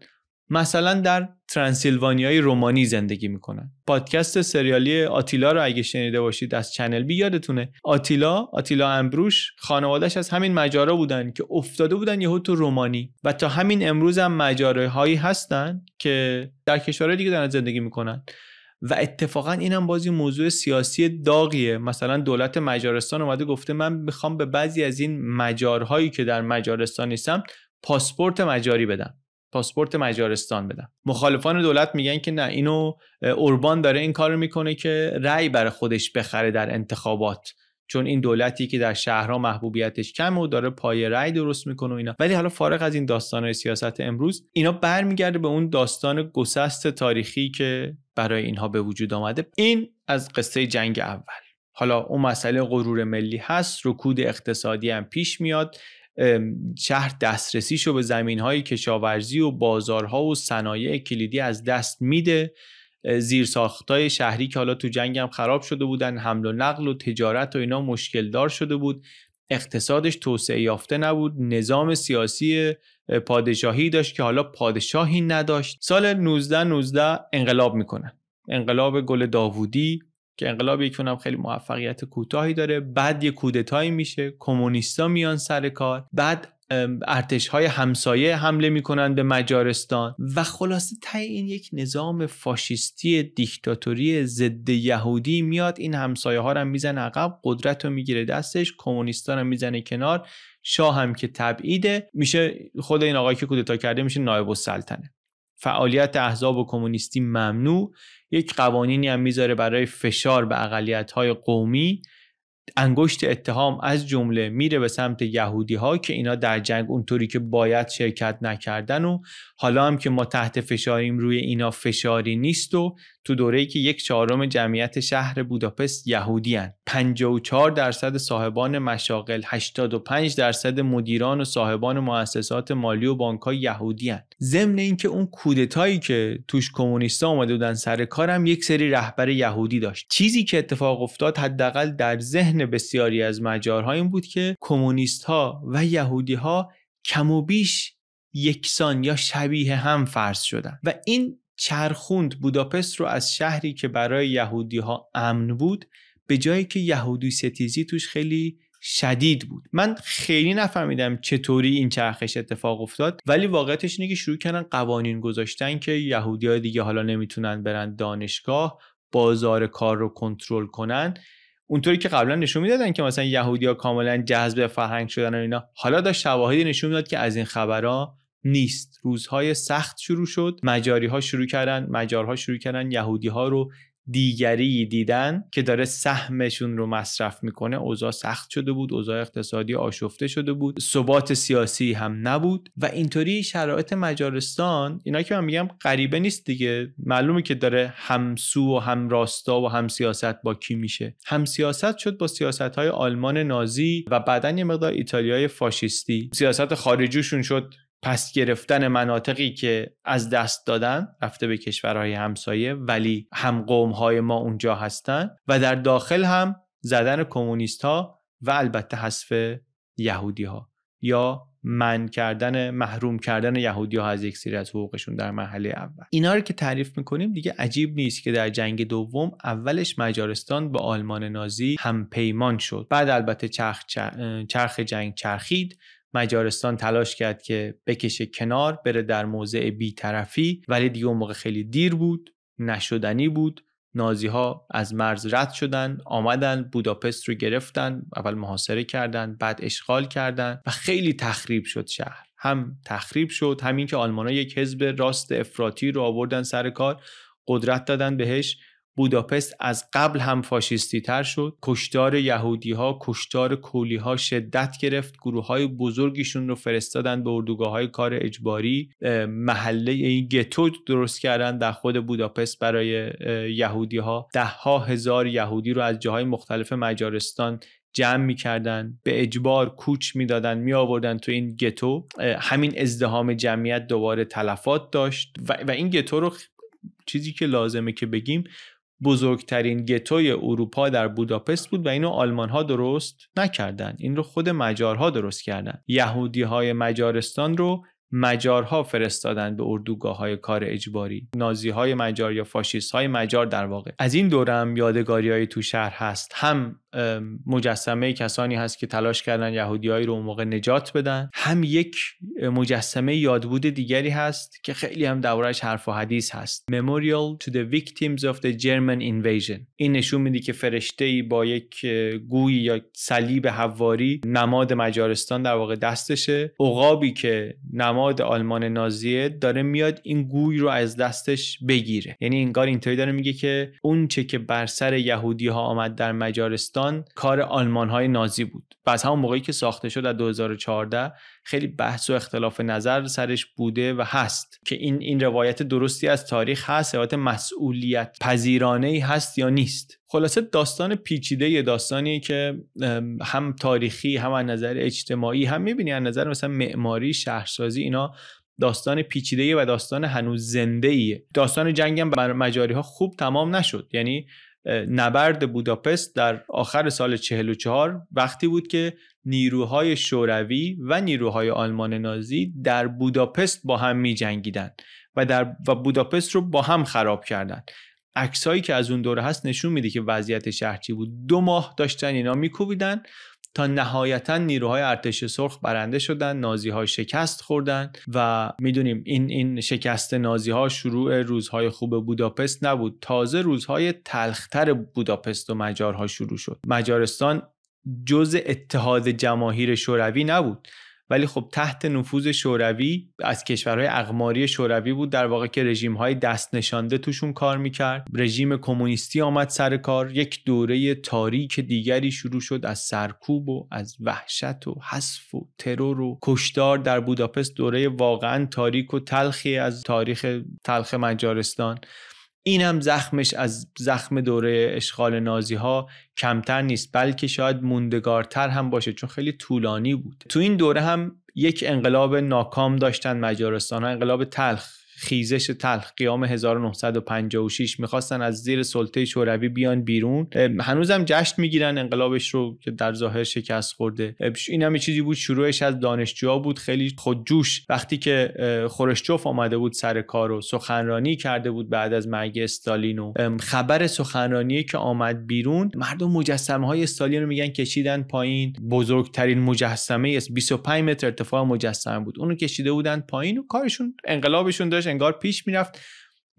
مثلا در ترانسیلوانیای رومانی زندگی میکنن پادکست سریالی آتیلا رو اگه شنیده باشید از چنل بی یادتونه آتیلا آتیلا امبروش خانوادهش از همین مجارا بودن که افتاده بودن یهو تو رومانی و تا همین امروز هم مجاره هایی هستن که در کشورهای دیگه دارن زندگی میکنن و اتفاقا این هم بازی موضوع سیاسی داغیه مثلا دولت مجارستان اومده گفته من میخوام به بعضی از این مجارهایی که در مجارستان نیستم پاسپورت مجاری بدم پاسپورت مجارستان بدم مخالفان دولت میگن که نه اینو اوربان داره این کارو میکنه که رأی بر خودش بخره در انتخابات چون این دولتی که در شهرها محبوبیتش کم و داره پای رای درست میکنه و اینا ولی حالا فارغ از این داستان سیاست امروز اینا برمیگرده به اون داستان گسست تاریخی که برای اینها به وجود آمده این از قصه جنگ اول حالا اون مسئله غرور ملی هست رکود اقتصادی هم پیش میاد شهر دسترسی رو به زمین های کشاورزی و بازارها و صنایع کلیدی از دست میده ساختای شهری که حالا تو جنگ هم خراب شده بودن حمل و نقل و تجارت و اینا مشکل دار شده بود اقتصادش توسعه یافته نبود نظام سیاسی پادشاهی داشت که حالا پادشاهی نداشت سال 1919 انقلاب میکنن انقلاب گل داوودی که انقلاب یک هم خیلی موفقیت کوتاهی داره بعد یه کودتایی میشه کمونیستا میان سر کار بعد ارتش های همسایه حمله میکنن به مجارستان و خلاصه تای این یک نظام فاشیستی دیکتاتوری ضد یهودی میاد این همسایه ها رو میزنه عقب قدرت رو میگیره دستش کمونیستا رو میزنه کنار شاه هم که تبعیده میشه خود این آقایی که کودتا کرده میشه نایب السلطنه فعالیت احزاب و کمونیستی ممنوع یک قوانینی هم میذاره برای فشار به اقلیت‌های قومی انگشت اتهام از جمله میره به سمت یهودی ها که اینا در جنگ اونطوری که باید شرکت نکردن و حالا هم که ما تحت فشاریم روی اینا فشاری نیست و تو دوره‌ای که یک چهارم جمعیت شهر بوداپست یهودیان 54 درصد صاحبان مشاغل 85 درصد مدیران و صاحبان مؤسسات مالی و بانک‌ها یهودیان ضمن اینکه اون کودتایی که توش کمونیستا اومده بودن سر کارم یک سری رهبر یهودی داشت چیزی که اتفاق افتاد حداقل در ذهن بسیاری از مجارها این بود که کمونیست‌ها و یهودی کم و بیش یکسان یا شبیه هم فرض شدن و این چرخوند بوداپست رو از شهری که برای یهودی ها امن بود به جایی که یهودی ستیزی توش خیلی شدید بود من خیلی نفهمیدم چطوری این چرخش اتفاق افتاد ولی واقعیتش اینه که شروع کردن قوانین گذاشتن که یهودی های دیگه حالا نمیتونن برن دانشگاه بازار کار رو کنترل کنن اونطوری که قبلا نشون میدادن که مثلا ها کاملا جذب فرهنگ شدن و اینا حالا داشت شواهدی نشون میداد که از این خبرها نیست روزهای سخت شروع شد مجاری ها شروع کردن مجارها شروع کردن یهودی ها رو دیگری دیدن که داره سهمشون رو مصرف میکنه اوضاع سخت شده بود اوضاع اقتصادی آشفته شده بود ثبات سیاسی هم نبود و اینطوری شرایط مجارستان اینا که من میگم غریبه نیست دیگه معلومه که داره همسو و هم راستا و هم سیاست با کی میشه هم سیاست شد با سیاست های آلمان نازی و بعدا یه مقدار ایتالیای فاشیستی سیاست خارجیشون شد پس گرفتن مناطقی که از دست دادن رفته به کشورهای همسایه ولی هم قومهای ما اونجا هستن و در داخل هم زدن کمونیست ها و البته حذف یهودی ها یا من کردن محروم کردن یهودی ها از یک سری از حقوقشون در مرحله اول اینا رو که تعریف میکنیم دیگه عجیب نیست که در جنگ دوم اولش مجارستان به آلمان نازی هم پیمان شد بعد البته چرخ, چرخ جنگ چرخید مجارستان تلاش کرد که بکشه کنار بره در موضع بیطرفی ولی دیگه اون موقع خیلی دیر بود نشدنی بود نازی ها از مرز رد شدن آمدن بوداپست رو گرفتن اول محاصره کردن بعد اشغال کردن و خیلی تخریب شد شهر هم تخریب شد همین که آلمان ها یک حزب راست افراطی رو آوردن سر کار قدرت دادن بهش بوداپست از قبل هم فاشیستی تر شد کشتار یهودی ها کشتار کولی ها شدت گرفت گروه های بزرگیشون رو فرستادن به اردوگاه های کار اجباری محله این گتو درست کردن در خود بوداپست برای یهودی ها ده ها هزار یهودی رو از جاهای مختلف مجارستان جمع میکردند، به اجبار کوچ میدادند، می آوردن تو این گتو همین ازدهام جمعیت دوباره تلفات داشت و, و این گتو رو چیزی که لازمه که بگیم بزرگترین گتوی اروپا در بوداپست بود و اینو آلمان ها درست نکردن این رو خود مجارها درست کردن یهودی های مجارستان رو مجارها فرستادن به اردوگاه های کار اجباری نازی های مجار یا فاشیست های مجار در واقع از این دوره یادگاری های تو شهر هست هم مجسمه کسانی هست که تلاش کردن یهودیایی رو اون موقع نجات بدن هم یک مجسمه یادبود دیگری هست که خیلی هم دورش حرف و حدیث هست Memorial to the Victims of the German Invasion این نشون میده که فرشته ای با یک گوی یا صلیب حواری نماد مجارستان در واقع دستشه عقابی که نماد آلمان نازیه داره میاد این گوی رو از دستش بگیره یعنی انگار اینطوری داره میگه که اون چه که بر سر یهودی ها آمد در مجارستان کار آلمان های نازی بود و از همون موقعی که ساخته شد در 2014 خیلی بحث و اختلاف نظر سرش بوده و هست که این این روایت درستی از تاریخ هست روایت مسئولیت پذیرانه ای هست یا نیست خلاصه داستان پیچیده یه داستانی که هم تاریخی هم از نظر اجتماعی هم میبینی از نظر مثلا معماری شهرسازی اینا داستان پیچیده و داستان هنوز زنده ایه داستان جنگ هم بر مجاری ها خوب تمام نشد یعنی نبرد بوداپست در آخر سال 44 وقتی بود که نیروهای شوروی و نیروهای آلمان نازی در بوداپست با هم می جنگیدن و, در و بوداپست رو با هم خراب کردند. عکسایی که از اون دوره هست نشون میده که وضعیت شهر بود دو ماه داشتن اینا میکوبیدن تا نهایتا نیروهای ارتش سرخ برنده شدن نازی ها شکست خوردن و میدونیم این این شکست نازی ها شروع روزهای خوب بوداپست نبود تازه روزهای تلختر بوداپست و مجارها شروع شد مجارستان جز اتحاد جماهیر شوروی نبود ولی خب تحت نفوذ شوروی از کشورهای اقماری شوروی بود در واقع که رژیم های دست نشانده توشون کار میکرد رژیم کمونیستی آمد سر کار یک دوره تاریک دیگری شروع شد از سرکوب و از وحشت و حذف و ترور و کشدار در بوداپست دوره واقعا تاریک و تلخی از تاریخ تلخ مجارستان این هم زخمش از زخم دوره اشغال نازی ها کمتر نیست بلکه شاید موندگارتر هم باشه چون خیلی طولانی بود تو این دوره هم یک انقلاب ناکام داشتن مجارستان انقلاب تلخ خیزش تلخ قیام 1956 میخواستن از زیر سلطه شوروی بیان بیرون هنوزم جشن میگیرن انقلابش رو که در ظاهر شکست خورده این هم چیزی بود شروعش از دانشجوها بود خیلی خودجوش وقتی که خورشچوف آمده بود سر کار و سخنرانی کرده بود بعد از مرگ استالین و خبر سخنرانی که آمد بیرون مردم مجسمه های استالین رو میگن کشیدن پایین بزرگترین مجسمه 25 متر ارتفاع مجسمه بود اونو کشیده بودن پایین و کارشون انقلابشون داشت انگار پیش میرفت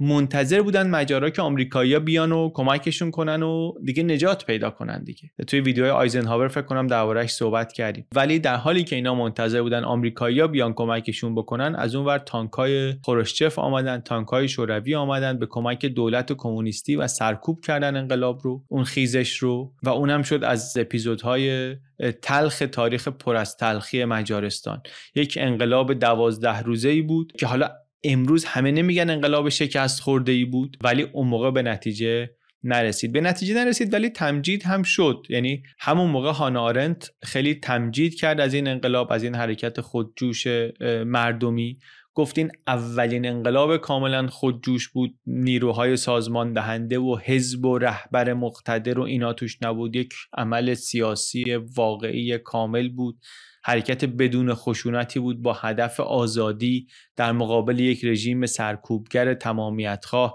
منتظر بودن مجارا که آمریکایی‌ها بیان و کمکشون کنن و دیگه نجات پیدا کنن دیگه توی ویدیوهای آیزنهاور فکر کنم دربارهش صحبت کردیم ولی در حالی که اینا منتظر بودن آمریکایی‌ها بیان کمکشون بکنن از اون اونور تانکای خروشچف آمدن تانکای شوروی آمدن به کمک دولت کمونیستی و سرکوب کردن انقلاب رو اون خیزش رو و اونم شد از اپیزودهای تلخ تاریخ پر از تلخی مجارستان یک انقلاب دوازده روزه ای بود که حالا امروز همه نمیگن انقلاب شکست خورده ای بود ولی اون موقع به نتیجه نرسید به نتیجه نرسید ولی تمجید هم شد یعنی همون موقع هان آرنت خیلی تمجید کرد از این انقلاب از این حرکت خودجوش مردمی گفتین اولین انقلاب کاملا خودجوش بود نیروهای سازمان دهنده و حزب و رهبر مقتدر و اینا توش نبود یک عمل سیاسی واقعی کامل بود حرکت بدون خشونتی بود با هدف آزادی در مقابل یک رژیم سرکوبگر تمامیتخواه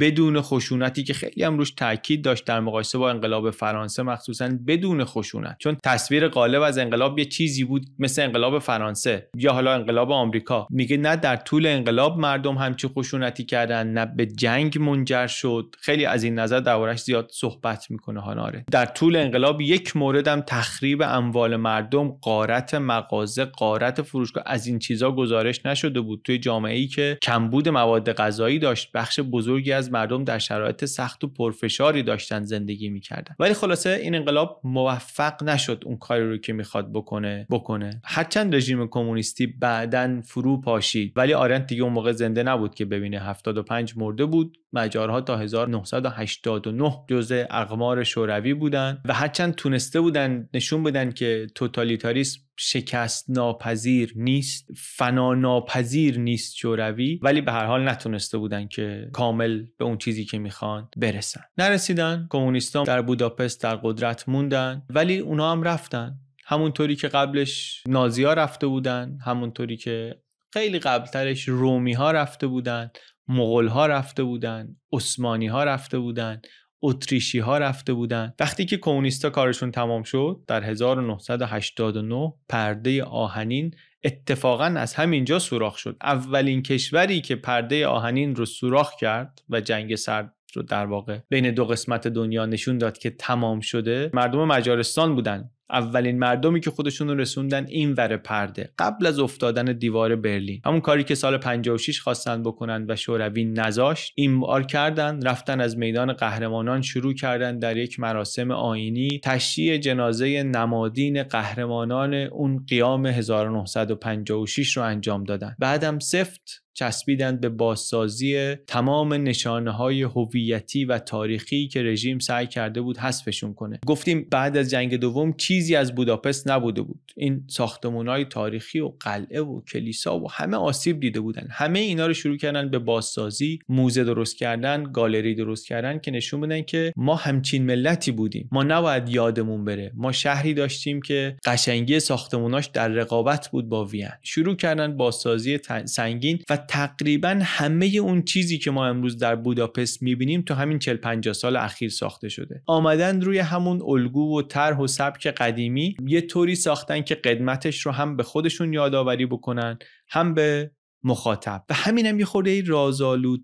بدون خشونتی که خیلی هم روش تاکید داشت در مقایسه با انقلاب فرانسه مخصوصا بدون خشونت چون تصویر غالب از انقلاب یه چیزی بود مثل انقلاب فرانسه یا حالا انقلاب آمریکا میگه نه در طول انقلاب مردم همچی خشونتی کردن نه به جنگ منجر شد خیلی از این نظر دورش زیاد صحبت میکنه هاناره در طول انقلاب یک موردم تخریب اموال مردم قارت مغازه قارت فروشگاه از این چیزا گزارش نشده بود توی جامعه ای که کمبود مواد غذایی داشت بخش بزرگی از مردم در شرایط سخت و پرفشاری داشتن زندگی میکردن ولی خلاصه این انقلاب موفق نشد اون کاری رو که میخواد بکنه بکنه هرچند رژیم کمونیستی بعدا فرو پاشید ولی آرنت دیگه اون موقع زنده نبود که ببینه 75 مرده بود مجارها تا 1989 جزء اقمار شوروی بودن و هرچند تونسته بودن نشون بدن که توتالیتاریسم شکست ناپذیر نیست فنا ناپذیر نیست شوروی ولی به هر حال نتونسته بودن که کامل به اون چیزی که میخوان برسن نرسیدن کمونیستان در بوداپست در قدرت موندن ولی اونا هم رفتن همونطوری که قبلش ها رفته بودن همونطوری که خیلی قبلترش رومی ها رفته بودن مغول ها رفته بودن عثمانی ها رفته بودن اتریشی ها رفته بودند وقتی که کمونیستا کارشون تمام شد در 1989 پرده آهنین اتفاقا از همینجا سوراخ شد اولین کشوری که پرده آهنین رو سوراخ کرد و جنگ سرد رو در واقع بین دو قسمت دنیا نشون داد که تمام شده مردم مجارستان بودن اولین مردمی که خودشون رو رسوندن این ور پرده قبل از افتادن دیوار برلین همون کاری که سال 56 خواستن بکنن و شوروی نذاشت این بار کردن رفتن از میدان قهرمانان شروع کردن در یک مراسم آینی تشییع جنازه نمادین قهرمانان اون قیام 1956 رو انجام دادن بعدم سفت چسبیدند به بازسازی تمام نشانه های هویتی و تاریخی که رژیم سعی کرده بود حذفشون کنه گفتیم بعد از جنگ دوم چیزی از بوداپست نبوده بود این ساختمون های تاریخی و قلعه و کلیسا و همه آسیب دیده بودن همه اینا رو شروع کردن به بازسازی موزه درست کردن گالری درست کردن که نشون بدن که ما همچین ملتی بودیم ما نباید یادمون بره ما شهری داشتیم که قشنگی ساختموناش در رقابت بود با وین شروع کردن بازسازی سنگین و تقریبا همه اون چیزی که ما امروز در بوداپست میبینیم تو همین 40 50 سال اخیر ساخته شده آمدن روی همون الگو و طرح و سبک قدیمی یه طوری ساختن که قدمتش رو هم به خودشون یادآوری بکنن هم به مخاطب و همینم یه خورده ای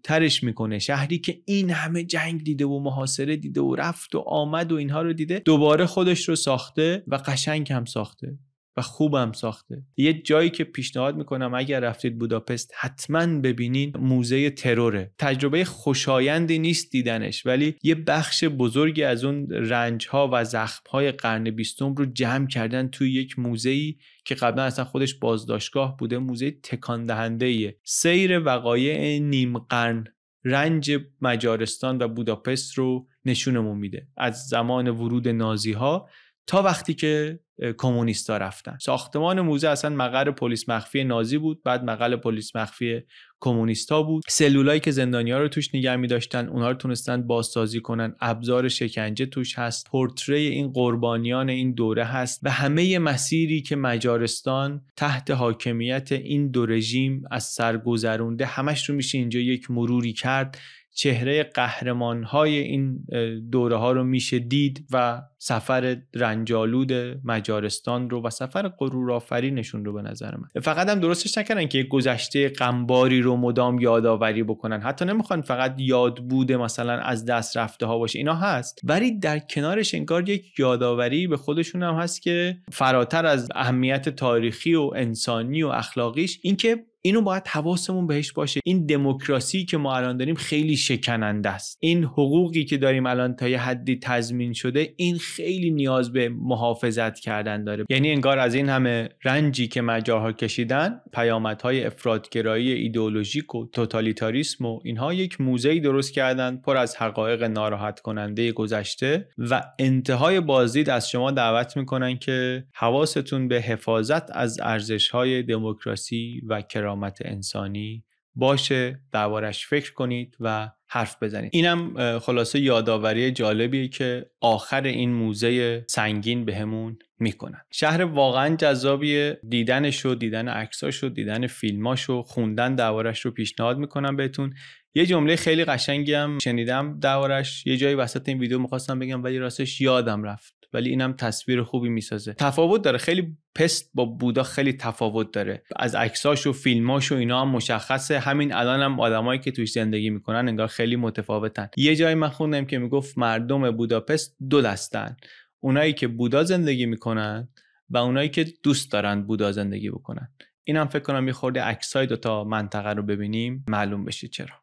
ترش میکنه شهری که این همه جنگ دیده و محاصره دیده و رفت و آمد و اینها رو دیده دوباره خودش رو ساخته و قشنگ هم ساخته و خوبم ساخته یه جایی که پیشنهاد میکنم اگر رفتید بوداپست حتما ببینین موزه تروره تجربه خوشایندی نیست دیدنش ولی یه بخش بزرگی از اون رنج ها و زخم های قرن بیستم رو جمع کردن توی یک موزه که قبلا اصلا خودش بازداشتگاه بوده موزه تکان دهنده سیر وقایع نیم قرن رنج مجارستان و بوداپست رو نشونمون میده از زمان ورود نازی ها تا وقتی که کمونیستا رفتن ساختمان موزه اصلا مقر پلیس مخفی نازی بود بعد مقر پلیس مخفی کمونیستا بود سلولایی که زندانیا رو توش نگه می داشتن اونها رو تونستن بازسازی کنن ابزار شکنجه توش هست پورتری این قربانیان این دوره هست و همه مسیری که مجارستان تحت حاکمیت این دو رژیم از سر گذرونده همش رو میشه اینجا یک مروری کرد چهره قهرمان های این دوره ها رو میشه دید و سفر رنجالود مجارستان رو و سفر نشون رو به نظر من فقط هم درستش نکردن که گذشته غمباری رو مدام یادآوری بکنن حتی نمیخوان فقط یاد بوده مثلا از دست رفته ها باشه اینا هست ولی در کنارش انگار یک یادآوری به خودشون هم هست که فراتر از اهمیت تاریخی و انسانی و اخلاقیش اینکه اینو باید حواسمون بهش باشه این دموکراسی که ما الان داریم خیلی شکننده است این حقوقی که داریم الان تا یه حدی تضمین شده این خیلی نیاز به محافظت کردن داره یعنی انگار از این همه رنجی که مجاها کشیدن پیامدهای افرادگرایی ایدئولوژیک و توتالیتاریسم و اینها یک موزه درست کردن پر از حقایق ناراحت کننده گذشته و انتهای بازدید از شما دعوت میکنن که حواستون به حفاظت از ارزشهای دموکراسی و کرا کرامت انسانی باشه دربارش فکر کنید و حرف بزنید اینم خلاصه یادآوری جالبیه که آخر این موزه سنگین بهمون به میکنن شهر واقعا جذابیه دیدنش رو دیدن عکساش رو دیدن فیلماش رو خوندن دربارش رو پیشنهاد میکنم بهتون یه جمله خیلی قشنگی هم شنیدم دربارش یه جایی وسط این ویدیو میخواستم بگم ولی راستش یادم رفت ولی اینم تصویر خوبی میسازه تفاوت داره خیلی پست با بودا خیلی تفاوت داره از عکساش و فیلماش و اینا هم مشخصه همین الان هم آدمایی که توش زندگی میکنن انگار خیلی متفاوتن یه جایی من خوندم که میگفت مردم بوداپست دو دستن اونایی که بودا زندگی میکنن و اونایی که دوست دارن بودا زندگی بکنن اینم فکر کنم یه خورده عکسای دو تا منطقه رو ببینیم معلوم بشه چرا